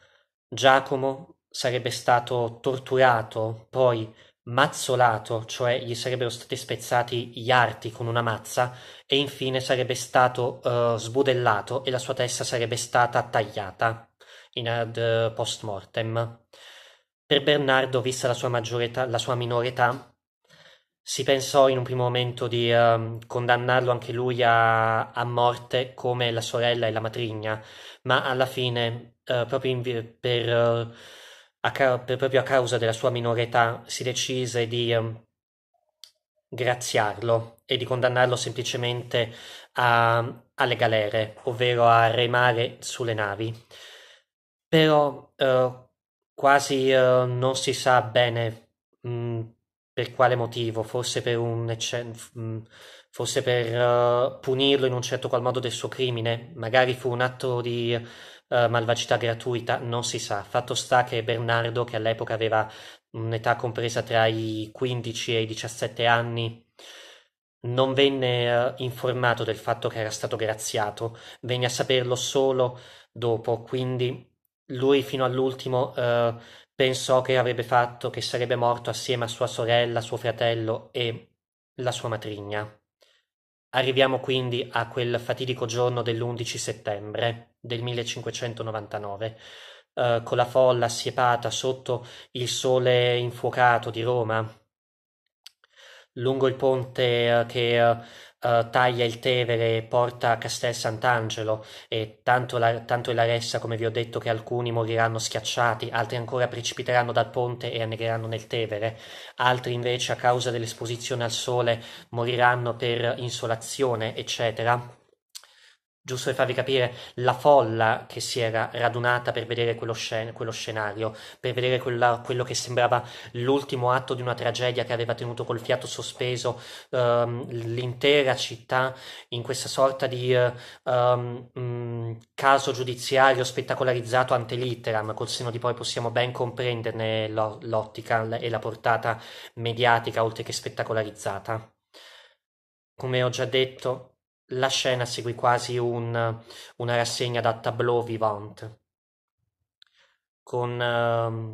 Giacomo sarebbe stato torturato, poi mazzolato, cioè gli sarebbero stati spezzati gli arti con una mazza e infine sarebbe stato uh, sbudellato e la sua testa sarebbe stata tagliata in ad eh, post mortem. Per Bernardo, vista la sua, età, la sua minore età, si pensò in un primo momento di uh, condannarlo anche lui a, a, morte come la sorella e la matrigna, ma alla fine, eh, proprio in, per a, proprio a causa della sua minore età, si decise di um, graziarlo e di condannarlo semplicemente a, alle galere, ovvero a remare sulle navi. Però uh, quasi uh, non si sa bene mh, mm, per quale motivo, forse per, un ecce- mh, mm, forse per uh, punirlo in un certo qual modo del suo crimine, magari fu un atto di eh, malvagità gratuita, non si sa. Fatto sta che Bernardo, che all'epoca aveva un'età compresa tra i 15 e i 17 anni, non venne eh, informato del fatto che era stato graziato, venne a saperlo solo dopo, quindi lui fino all'ultimo eh, pensò che avrebbe fatto, che sarebbe morto assieme a sua sorella, suo fratello e la sua matrigna. Arriviamo quindi a quel fatidico giorno dell'11 settembre del 1599, eh, con la folla assiepata sotto il sole infuocato di Roma, lungo il ponte eh, che eh, eh, taglia il Tevere e porta a Castel Sant'Angelo e tanto, la, tanto è la ressa come vi ho detto che alcuni moriranno schiacciati, altri ancora precipiteranno dal ponte e annegheranno nel Tevere, altri invece a causa dell'esposizione al sole moriranno per insolazione, eccetera giusto per farvi capire la folla che si era radunata per vedere quello, scen- quello scenario, per vedere quella, quello che sembrava l'ultimo atto di una tragedia che aveva tenuto col fiato sospeso um, l'intera città in questa sorta di uh, um, caso giudiziario spettacolarizzato ante l'iteram, col seno di poi possiamo ben comprenderne lo- l'ottica e la portata mediatica oltre che spettacolarizzata. Come ho già detto, la scena seguì quasi un, una rassegna da tableau vivant. Con,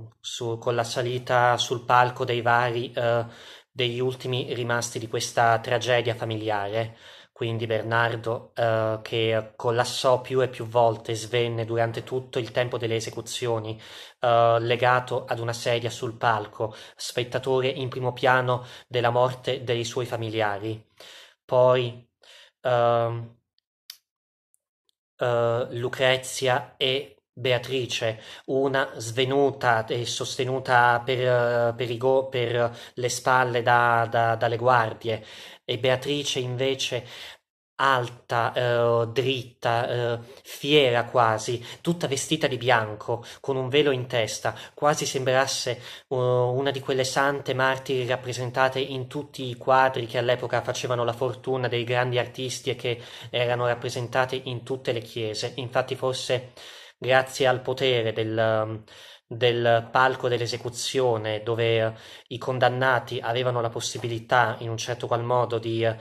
eh, su, con, la salita sul palco dei vari, eh, degli ultimi rimasti di questa tragedia familiare. Quindi Bernardo, eh, che collassò più e più volte, svenne durante tutto il tempo delle esecuzioni, eh, legato ad una sedia sul palco, spettatore in primo piano della morte dei suoi familiari. Poi uh, Lucrezia e Beatrice, una svenuta e sostenuta per, eh, per, go, per le spalle da, da, dalle guardie, e Beatrice invece alta, eh, dritta, eh, fiera quasi, tutta vestita di bianco, con un velo in testa, quasi sembrasse uh, una di quelle sante martiri rappresentate in tutti i quadri che all'epoca facevano la fortuna dei grandi artisti e che erano rappresentate in tutte le chiese. Infatti forse grazie al potere del... Um, del palco dell'esecuzione dove eh, i condannati avevano la possibilità in un certo qual modo di eh,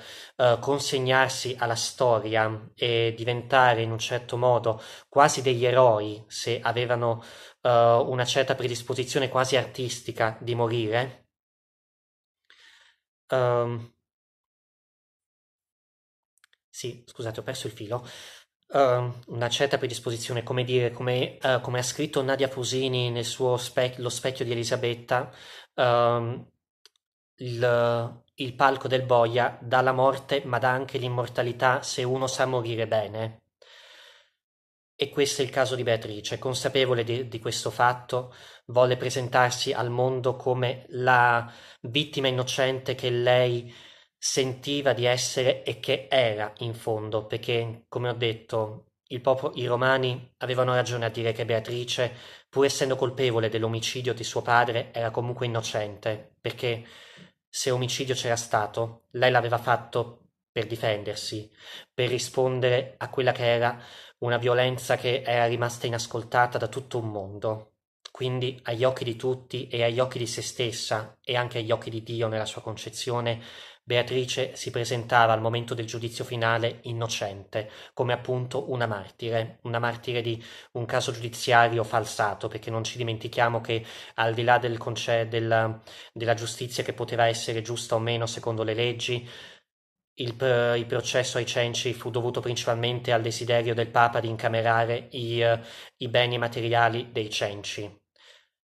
consegnarsi alla storia e diventare in un certo modo quasi degli eroi se avevano eh, una certa predisposizione quasi artistica di morire. Um, sì, scusate, ho perso il filo uh, una certa predisposizione, come dire, come, uh, come ha scritto Nadia Fusini nel suo spec- Lo specchio di Elisabetta, uh, il, il palco del boia dà la morte ma dà anche l'immortalità se uno sa morire bene. E questo è il caso di Beatrice, consapevole di, di, questo fatto, volle presentarsi al mondo come la vittima innocente che lei sentiva di essere e che era in fondo, perché, come ho detto, Popolo, i romani avevano ragione a dire che Beatrice, pur essendo colpevole dell'omicidio di suo padre, era comunque innocente, perché se omicidio c'era stato, lei l'aveva fatto per difendersi, per rispondere a quella che era una violenza che era rimasta inascoltata da tutto un mondo. Quindi agli occhi di tutti e agli occhi di se stessa e anche agli occhi di Dio nella sua concezione, Beatrice si presentava al momento del giudizio finale innocente, come appunto una martire, una martire di un caso giudiziario falsato, perché non ci dimentichiamo che al di là del conce- della, della giustizia che poteva essere giusta o meno secondo le leggi, il, il, processo ai cenci fu dovuto principalmente al desiderio del Papa di incamerare i, i, beni materiali dei cenci.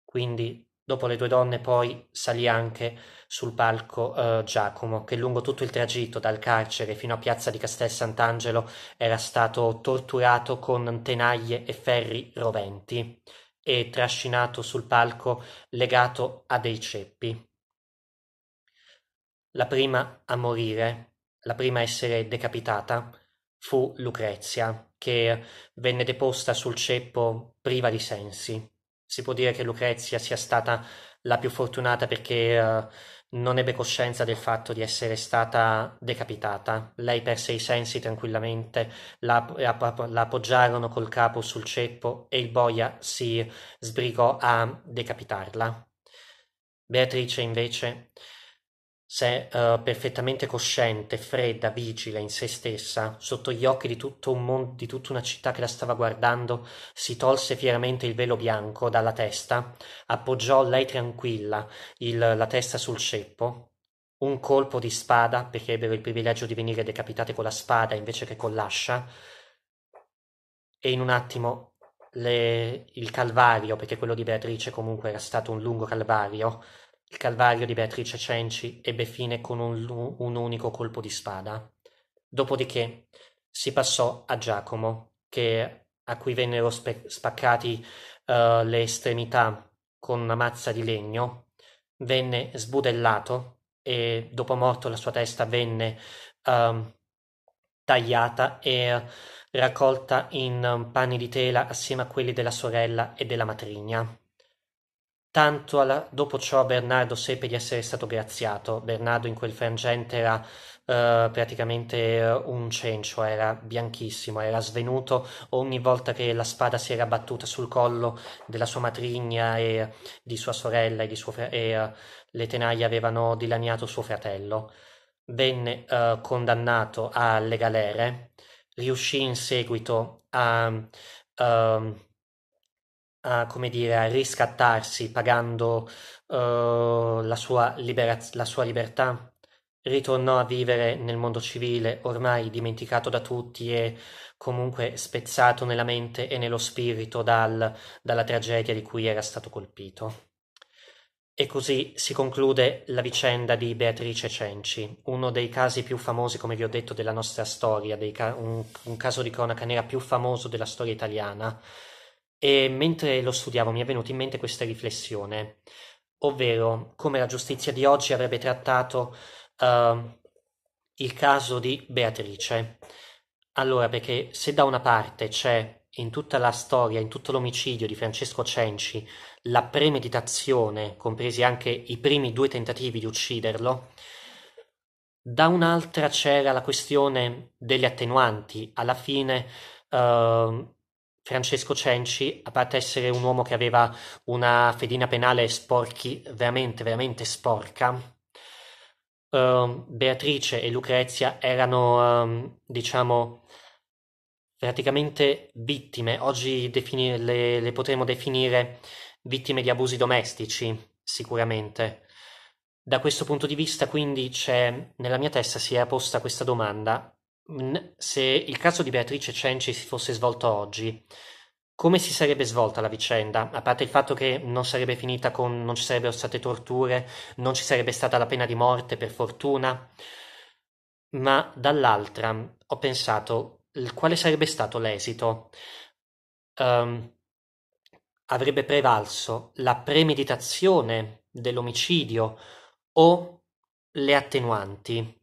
Quindi, dopo le due donne, poi salì anche sul palco eh, Giacomo, che lungo tutto il tragitto dal carcere fino a piazza di Castel Sant'Angelo era stato torturato con tenaglie e ferri roventi e trascinato sul palco legato a dei ceppi. La prima a morire, la prima a essere decapitata, fu Lucrezia, che venne deposta sul ceppo priva di sensi. Si può dire che Lucrezia sia stata la più fortunata perché uh, non ebbe coscienza del fatto di essere stata decapitata. Lei perse i sensi tranquillamente, la, la, la appoggiarono col capo sul ceppo e il boia si sbrigò a decapitarla. Beatrice invece se uh, perfettamente cosciente, fredda, vigile in se stessa, sotto gli occhi di, un mon- di tutta una città che la stava guardando, si tolse fieramente il velo bianco dalla testa, appoggiò lei tranquilla il, la testa sul ceppo, un colpo di spada, perché ebbero il privilegio di venire decapitate con la spada invece che con l'ascia, e in un attimo le, il calvario, perché quello di Beatrice comunque era stato un lungo calvario, il calvario di Beatrice Cenci ebbe fine con un, un unico colpo di spada. Dopodiché si passò a Giacomo, che, a cui vennero spe- spaccati uh, le estremità con una mazza di legno, venne sbudellato e dopo morto la sua testa venne uh, tagliata e raccolta in eh, panni di tela assieme a quelli della sorella e della matrigna. Tanto alla... dopo ciò Bernardo seppe di essere stato graziato. Bernardo in quel frangente era eh, praticamente eh, un cencio, era bianchissimo, era svenuto ogni volta che la spada si era battuta sul collo della sua matrigna e di sua sorella e, fra... e uh, le tenaglie avevano dilaniato suo fratello. Venne uh, condannato alle galere, riuscì in seguito a... Uh, a, come dire, a riscattarsi pagando uh, la, sua liberaz- la sua libertà, ritornò a vivere nel mondo civile, ormai dimenticato da tutti e comunque spezzato nella mente e nello spirito dal, dalla tragedia di cui era stato colpito. E così si conclude la vicenda di Beatrice Cenci, uno dei casi più famosi, come vi ho detto, della nostra storia, ca- un, un caso di cronaca nera più famoso della storia italiana, e mentre lo studiavo mi è venuta in mente questa riflessione, ovvero come la giustizia di oggi avrebbe trattato uh, il caso di Beatrice. Allora, perché se da una parte c'è in tutta la storia, in tutto l'omicidio di Francesco Cenci, la premeditazione, compresi anche i primi due tentativi di ucciderlo, da un'altra c'era la questione delle attenuanti. Alla fine eh, Francesco Cenci, a parte essere un uomo che aveva una fedina penale sporchi, veramente, veramente sporca, uh, Beatrice e Lucrezia erano, um, diciamo, praticamente vittime, oggi defini- le, le potremmo definire vittime di abusi domestici, sicuramente. Da questo punto di vista, quindi, c'è nella mia testa si era posta questa domanda: se il caso di Beatrice Cenci si fosse svolto oggi, come si sarebbe svolta la vicenda? A parte il fatto che non sarebbe finita con non ci sarebbero state torture, non ci sarebbe stata la pena di morte per fortuna, ma dall'altra ho pensato quale sarebbe stato l'esito. Um, avrebbe prevalso la premeditazione dell'omicidio o le attenuanti?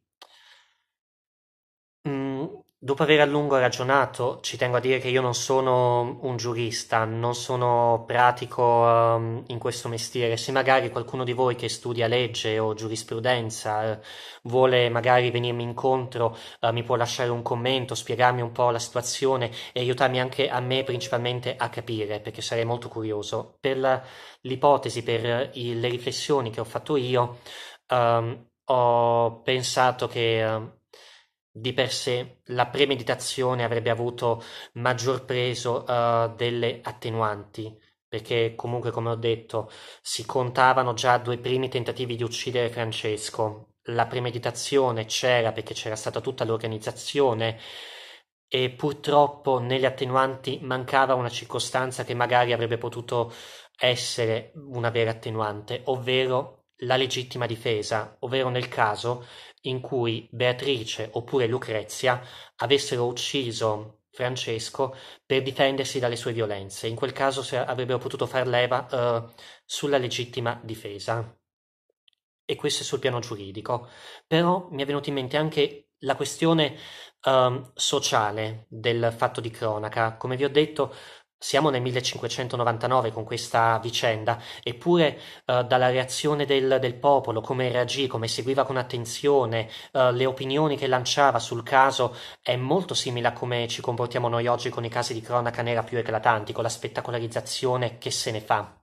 Dopo aver a lungo ragionato, ci tengo a dire che io non sono un giurista, non sono pratico um, in questo mestiere. Se magari qualcuno di voi che studia legge o giurisprudenza eh, vuole magari venirmi incontro, eh, mi può lasciare un commento, spiegarmi un po' la situazione e aiutarmi anche a me principalmente a capire, perché sarei molto curioso. Per la, l'ipotesi, per il, le riflessioni che ho fatto io, um, ho pensato che... Uh, di per sé la premeditazione avrebbe avuto maggior peso uh, delle attenuanti, perché comunque, come ho detto, si contavano già due primi tentativi di uccidere Francesco. La premeditazione c'era perché c'era stata tutta l'organizzazione e purtroppo nelle attenuanti mancava una circostanza che magari avrebbe potuto essere una vera attenuante, ovvero la legittima difesa, ovvero nel caso in cui Beatrice oppure Lucrezia avessero ucciso Francesco per difendersi dalle sue violenze. In quel caso avrebbero potuto far leva uh, sulla legittima difesa. E questo è sul piano giuridico. Però mi è venuta in mente anche la questione um, sociale del fatto di cronaca. Come vi ho detto, siamo nel 1599 con questa vicenda, eppure eh, dalla reazione del, del, popolo, come reagì, come seguiva con attenzione, eh, le opinioni che lanciava sul caso, è molto simile a come ci comportiamo noi oggi con i casi di cronaca nera più eclatanti, con la spettacolarizzazione che se ne fa.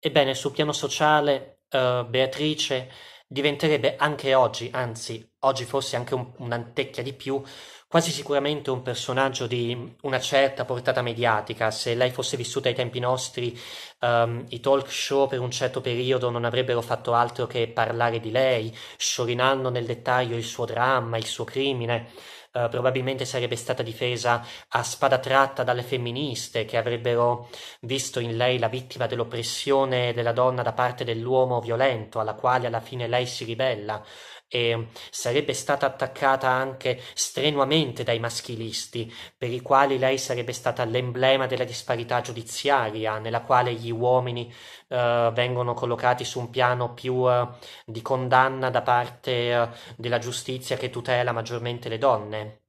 Ebbene, sul piano sociale, eh, Beatrice diventerebbe anche oggi, anzi oggi forse anche un, un'antecchia di più, quasi sicuramente un personaggio di una certa portata mediatica. Se lei fosse vissuta ai tempi nostri, um, i talk show per un certo periodo non avrebbero fatto altro che parlare di lei, sciorinando nel dettaglio il suo dramma, il suo crimine. Uh, probabilmente sarebbe stata difesa a spada tratta dalle femministe che avrebbero visto in lei la vittima dell'oppressione della donna da parte dell'uomo violento alla quale alla fine lei si ribella e sarebbe stata attaccata anche strenuamente dai maschilisti, per i quali lei sarebbe stata l'emblema della disparità giudiziaria, nella quale gli uomini eh, vengono collocati su un piano più eh, di condanna da parte eh, della giustizia che tutela maggiormente le donne.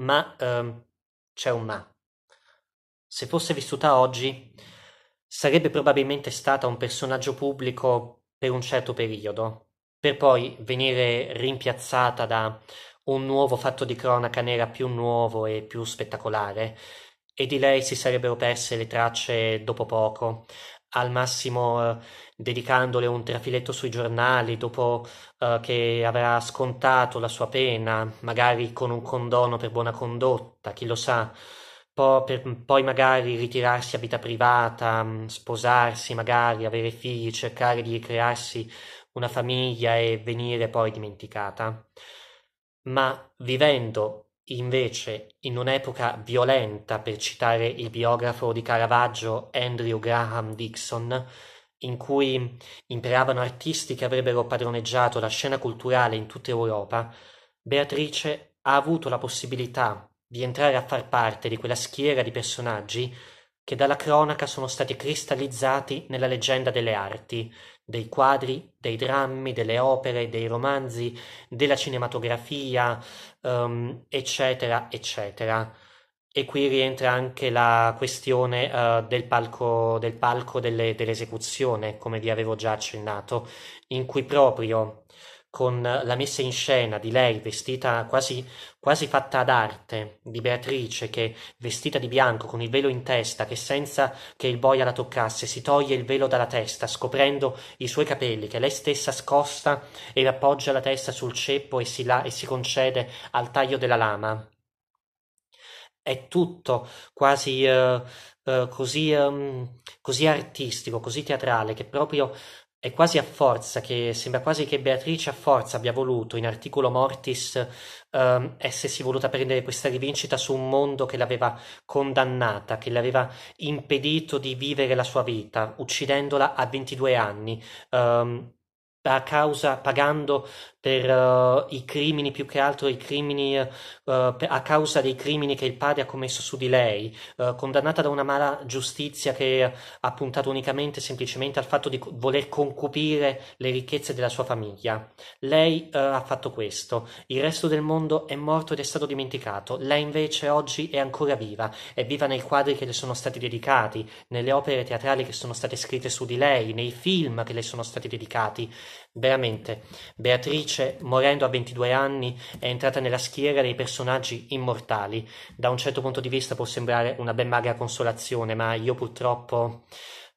Ma ehm, c'è un ma. Se fosse vissuta oggi, sarebbe probabilmente stata un personaggio pubblico per un certo periodo, per poi venire rimpiazzata da un nuovo fatto di cronaca nera più nuovo e più spettacolare, e di lei si sarebbero perse le tracce dopo poco, al massimo eh, dedicandole un trafiletto sui giornali dopo eh, che avrà scontato la sua pena, magari con un condono per buona condotta, chi lo sa, per, poi magari ritirarsi a vita privata, mm, sposarsi magari, avere figli, cercare di crearsi una famiglia e venire poi dimenticata, ma vivendo invece in un'epoca violenta, per citare il biografo di Caravaggio Andrew Graham Dixon, in cui imperavano artisti che avrebbero padroneggiato la scena culturale in tutta Europa, Beatrice ha avuto la possibilità di entrare a far parte di quella schiera di personaggi che dalla cronaca sono stati cristallizzati nella leggenda delle arti, dei quadri, dei drammi, delle opere, dei romanzi, della cinematografia, um, eccetera, eccetera. E qui rientra anche la questione uh, del palco, del palco delle, dell'esecuzione, come vi avevo già accennato, in cui proprio con la messa in scena di lei vestita quasi, quasi fatta ad arte, di Beatrice che vestita di bianco con il velo in testa, che senza che il boia la toccasse si toglie il velo dalla testa, scoprendo i suoi capelli che lei stessa scosta e appoggia la testa sul ceppo e si, la- e si concede al taglio della lama. È tutto quasi uh, uh, così, um, così artistico, così teatrale, che proprio è quasi a forza che sembra quasi che Beatrice a forza abbia voluto in articolo mortis ehm, essersi voluta prendere questa rivincita su un mondo che l'aveva condannata, che le aveva impedito di vivere la sua vita, uccidendola a 22 anni. Ehm, a causa pagando per uh, i crimini, più che altro i crimini uh, a causa dei crimini che il padre ha commesso su di lei, uh, condannata da una mala giustizia che ha puntato unicamente e semplicemente al fatto di voler concupire le ricchezze della sua famiglia. Lei ha fatto questo, il resto del mondo è morto ed è stato dimenticato, lei invece oggi è ancora viva, è viva nei quadri che le sono stati dedicati, nelle opere teatrali che sono state scritte su di lei, nei film che le sono stati dedicati, Veramente, Beatrice, morendo a 22 anni, è entrata nella schiera dei personaggi immortali. Da un certo punto di vista può sembrare una ben magra consolazione, ma io purtroppo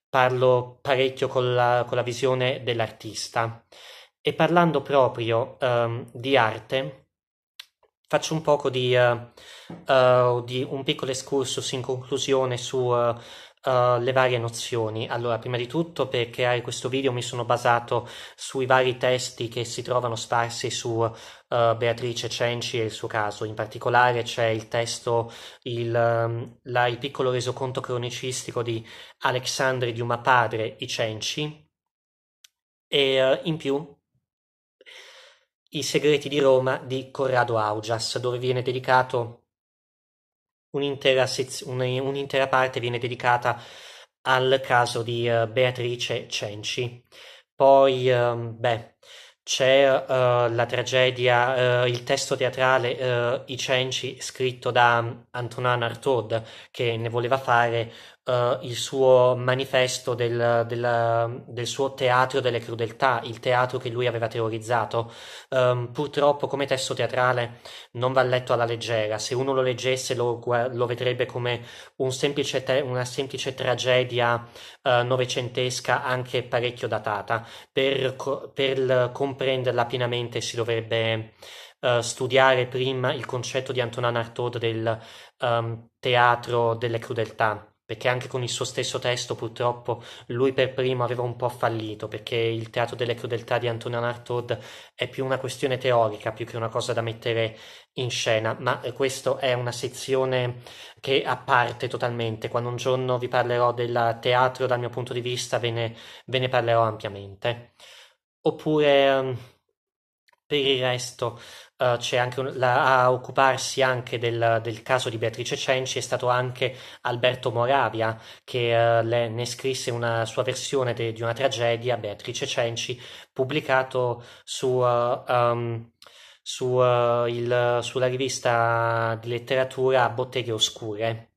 parlo parecchio con la, con la visione dell'artista. E parlando proprio um, di arte, faccio un poco di, uh, uh, di un piccolo escursus in conclusione su... Uh, Uh, le varie nozioni. Allora, prima di tutto, per creare questo video mi sono basato sui vari testi che si trovano sparsi su uh, Beatrice Cenci e il suo caso. In particolare c'è il testo il, um, la, il piccolo resoconto cronicistico di Alexandre Diuma padre, i Cenci, e uh, in più I segreti di Roma di Corrado Augias, dove viene dedicato un'intera, sez- un'intera parte viene dedicata al caso di uh, Beatrice Cenci. Poi, um, beh, c'è uh, la tragedia, uh, il testo teatrale I Cenci scritto da mm, Antonin Artaud che ne voleva fare uh, il suo manifesto del, del, del, suo teatro delle crudeltà, il teatro che lui aveva teorizzato. Um, purtroppo come testo teatrale non va letto alla leggera, se uno lo leggesse lo, lo vedrebbe come un semplice te- una semplice tragedia uh, novecentesca anche parecchio datata. Per, co- per comprenderla pienamente si dovrebbe... Uh, studiare prima il concetto di Antonin Artaud del um, teatro delle crudeltà perché anche con il suo stesso testo purtroppo lui per primo aveva un po' fallito, perché il teatro delle crudeltà di Antonio Artaud è più una questione teorica, più che una cosa da mettere in scena, ma questa è una sezione che apparte totalmente, quando un giorno vi parlerò del teatro dal mio punto di vista ve ne, ve ne parlerò ampiamente. Oppure ehm, per il resto uh, c'è anche un, la, a occuparsi anche del, del, caso di Beatrice Cenci è stato anche Alberto Moravia che uh, le, ne scrisse una sua versione di una tragedia, Beatrice Cenci, pubblicato su... Uh, um, su, il, sulla rivista di letteratura Botteghe Oscure.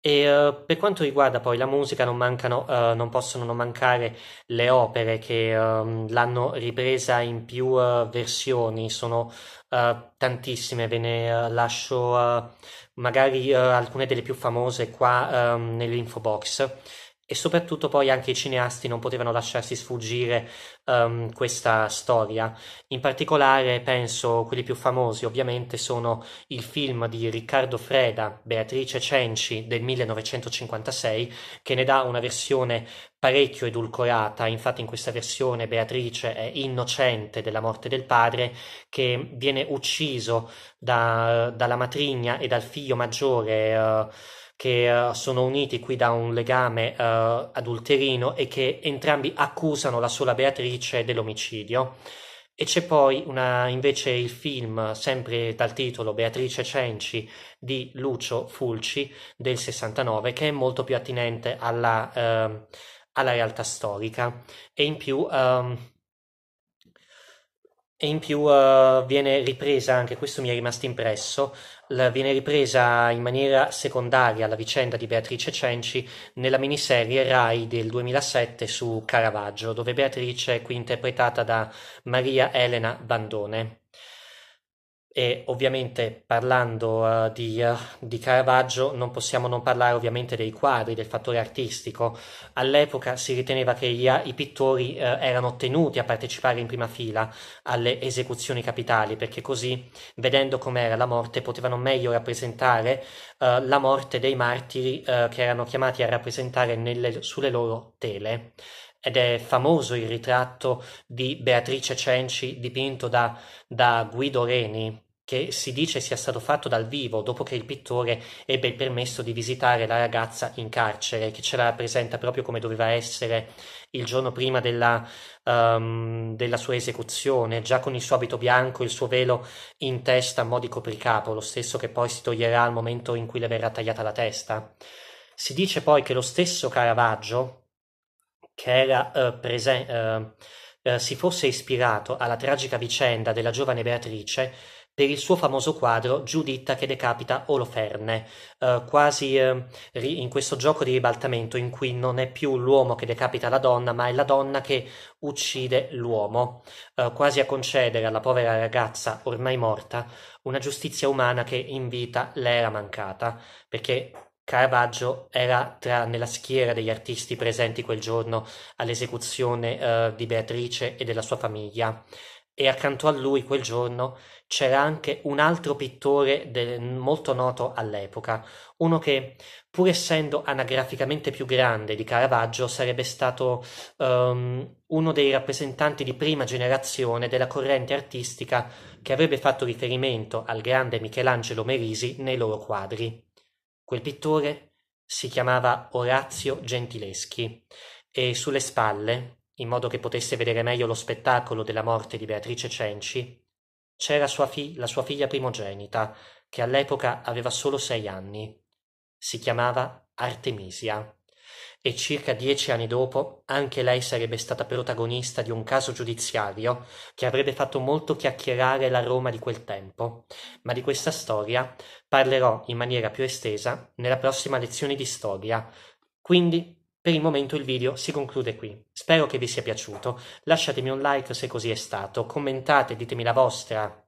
E uh, per quanto riguarda poi la musica, non, mancano, uh, non possono non mancare le opere che um, l'hanno ripresa in più uh, versioni, sono tantissime, ve ne lascio magari alcune delle più famose qua um, ehm, nell'info box e soprattutto poi anche i cineasti non potevano lasciarsi sfuggire um, questa storia. In particolare penso quelli più famosi ovviamente sono il film di Riccardo Freda, Beatrice Cenci del 1956, che ne dà una versione parecchio edulcorata, infatti in questa versione Beatrice è innocente della morte del padre che viene ucciso da, dalla matrigna e dal figlio maggiore. Uh, che uh, sono uniti qui da un legame uh, adulterino e che entrambi accusano la sola Beatrice dell'omicidio. E c'è poi una, invece il film, sempre dal titolo Beatrice Cenci di Lucio Fulci del 69, che è molto più attinente alla, uh, alla realtà storica e in più um, e in più uh, viene ripresa, anche questo mi è rimasto impresso, la, viene ripresa in maniera secondaria la vicenda di Beatrice Cenci nella miniserie Rai del 2007 su Caravaggio, dove Beatrice è qui interpretata da Maria Elena Bandone. E ovviamente parlando uh, di, uh, di, Caravaggio non possiamo non parlare ovviamente dei quadri, del fattore artistico. All'epoca si riteneva che gli, i pittori uh, erano tenuti a partecipare in prima fila alle esecuzioni capitali, perché così, vedendo com'era la morte, potevano meglio rappresentare la morte dei martiri che erano chiamati a rappresentare nelle, sulle loro tele ed è famoso il ritratto di Beatrice Cenci dipinto da, da Guido Reni, che si dice sia stato fatto dal vivo dopo che il pittore ebbe il permesso di visitare la ragazza in carcere, che ce la presenta proprio come doveva essere il giorno prima della, um, della sua esecuzione, già con il suo abito bianco, il suo velo in testa a mo' di copricapo, lo stesso che poi si toglierà al momento in cui le verrà tagliata la testa. Si dice poi che lo stesso Caravaggio, che era uh, eh, presente, uh, uh, eh, si fosse ispirato alla tragica vicenda della giovane Beatrice per il suo famoso quadro Giuditta che decapita Oloferne, eh, quasi eh, in questo gioco di ribaltamento in cui non è più l'uomo che decapita la donna, ma è la donna che uccide l'uomo, eh, quasi a concedere alla povera ragazza ormai morta una giustizia umana che in vita le era mancata, perché Caravaggio era tra, nella schiera degli artisti presenti quel giorno all'esecuzione eh, di Beatrice e della sua famiglia e accanto a lui quel giorno c'era anche un altro pittore del, molto noto all'epoca, uno che pur essendo anagraficamente più grande di Caravaggio sarebbe stato um, uno dei rappresentanti di prima generazione della corrente artistica che avrebbe fatto riferimento al grande Michelangelo Merisi nei loro quadri. Quel pittore si chiamava Orazio Gentileschi e sulle spalle in modo che potesse vedere meglio lo spettacolo della morte di Beatrice Cenci, c'era sua la sua figlia primogenita, che all'epoca aveva solo sei anni. Si chiamava Artemisia e circa dieci anni dopo anche lei sarebbe stata protagonista di un caso giudiziario che avrebbe fatto molto chiacchierare la Roma di quel tempo, ma di questa storia parlerò in maniera più estesa nella prossima lezione di storia. Quindi per il momento il video si conclude qui, spero che vi sia piaciuto, lasciatemi un like se così è stato, commentate, ditemi la vostra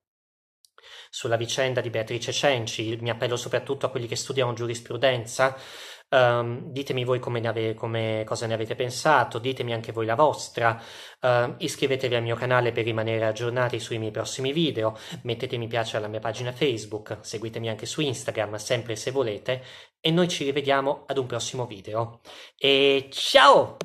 sulla vicenda di Beatrice Cenci, mi appello soprattutto a quelli che studiano giurisprudenza, Um, ditemi voi come ne ave- come, cosa ne avete pensato, ditemi anche voi la vostra. Uh, iscrivetevi al mio canale per rimanere aggiornati sui miei prossimi video. Mettete mi piace alla mia pagina Facebook. Seguitemi anche su Instagram, sempre se volete. E noi ci rivediamo ad un prossimo video. E ciao!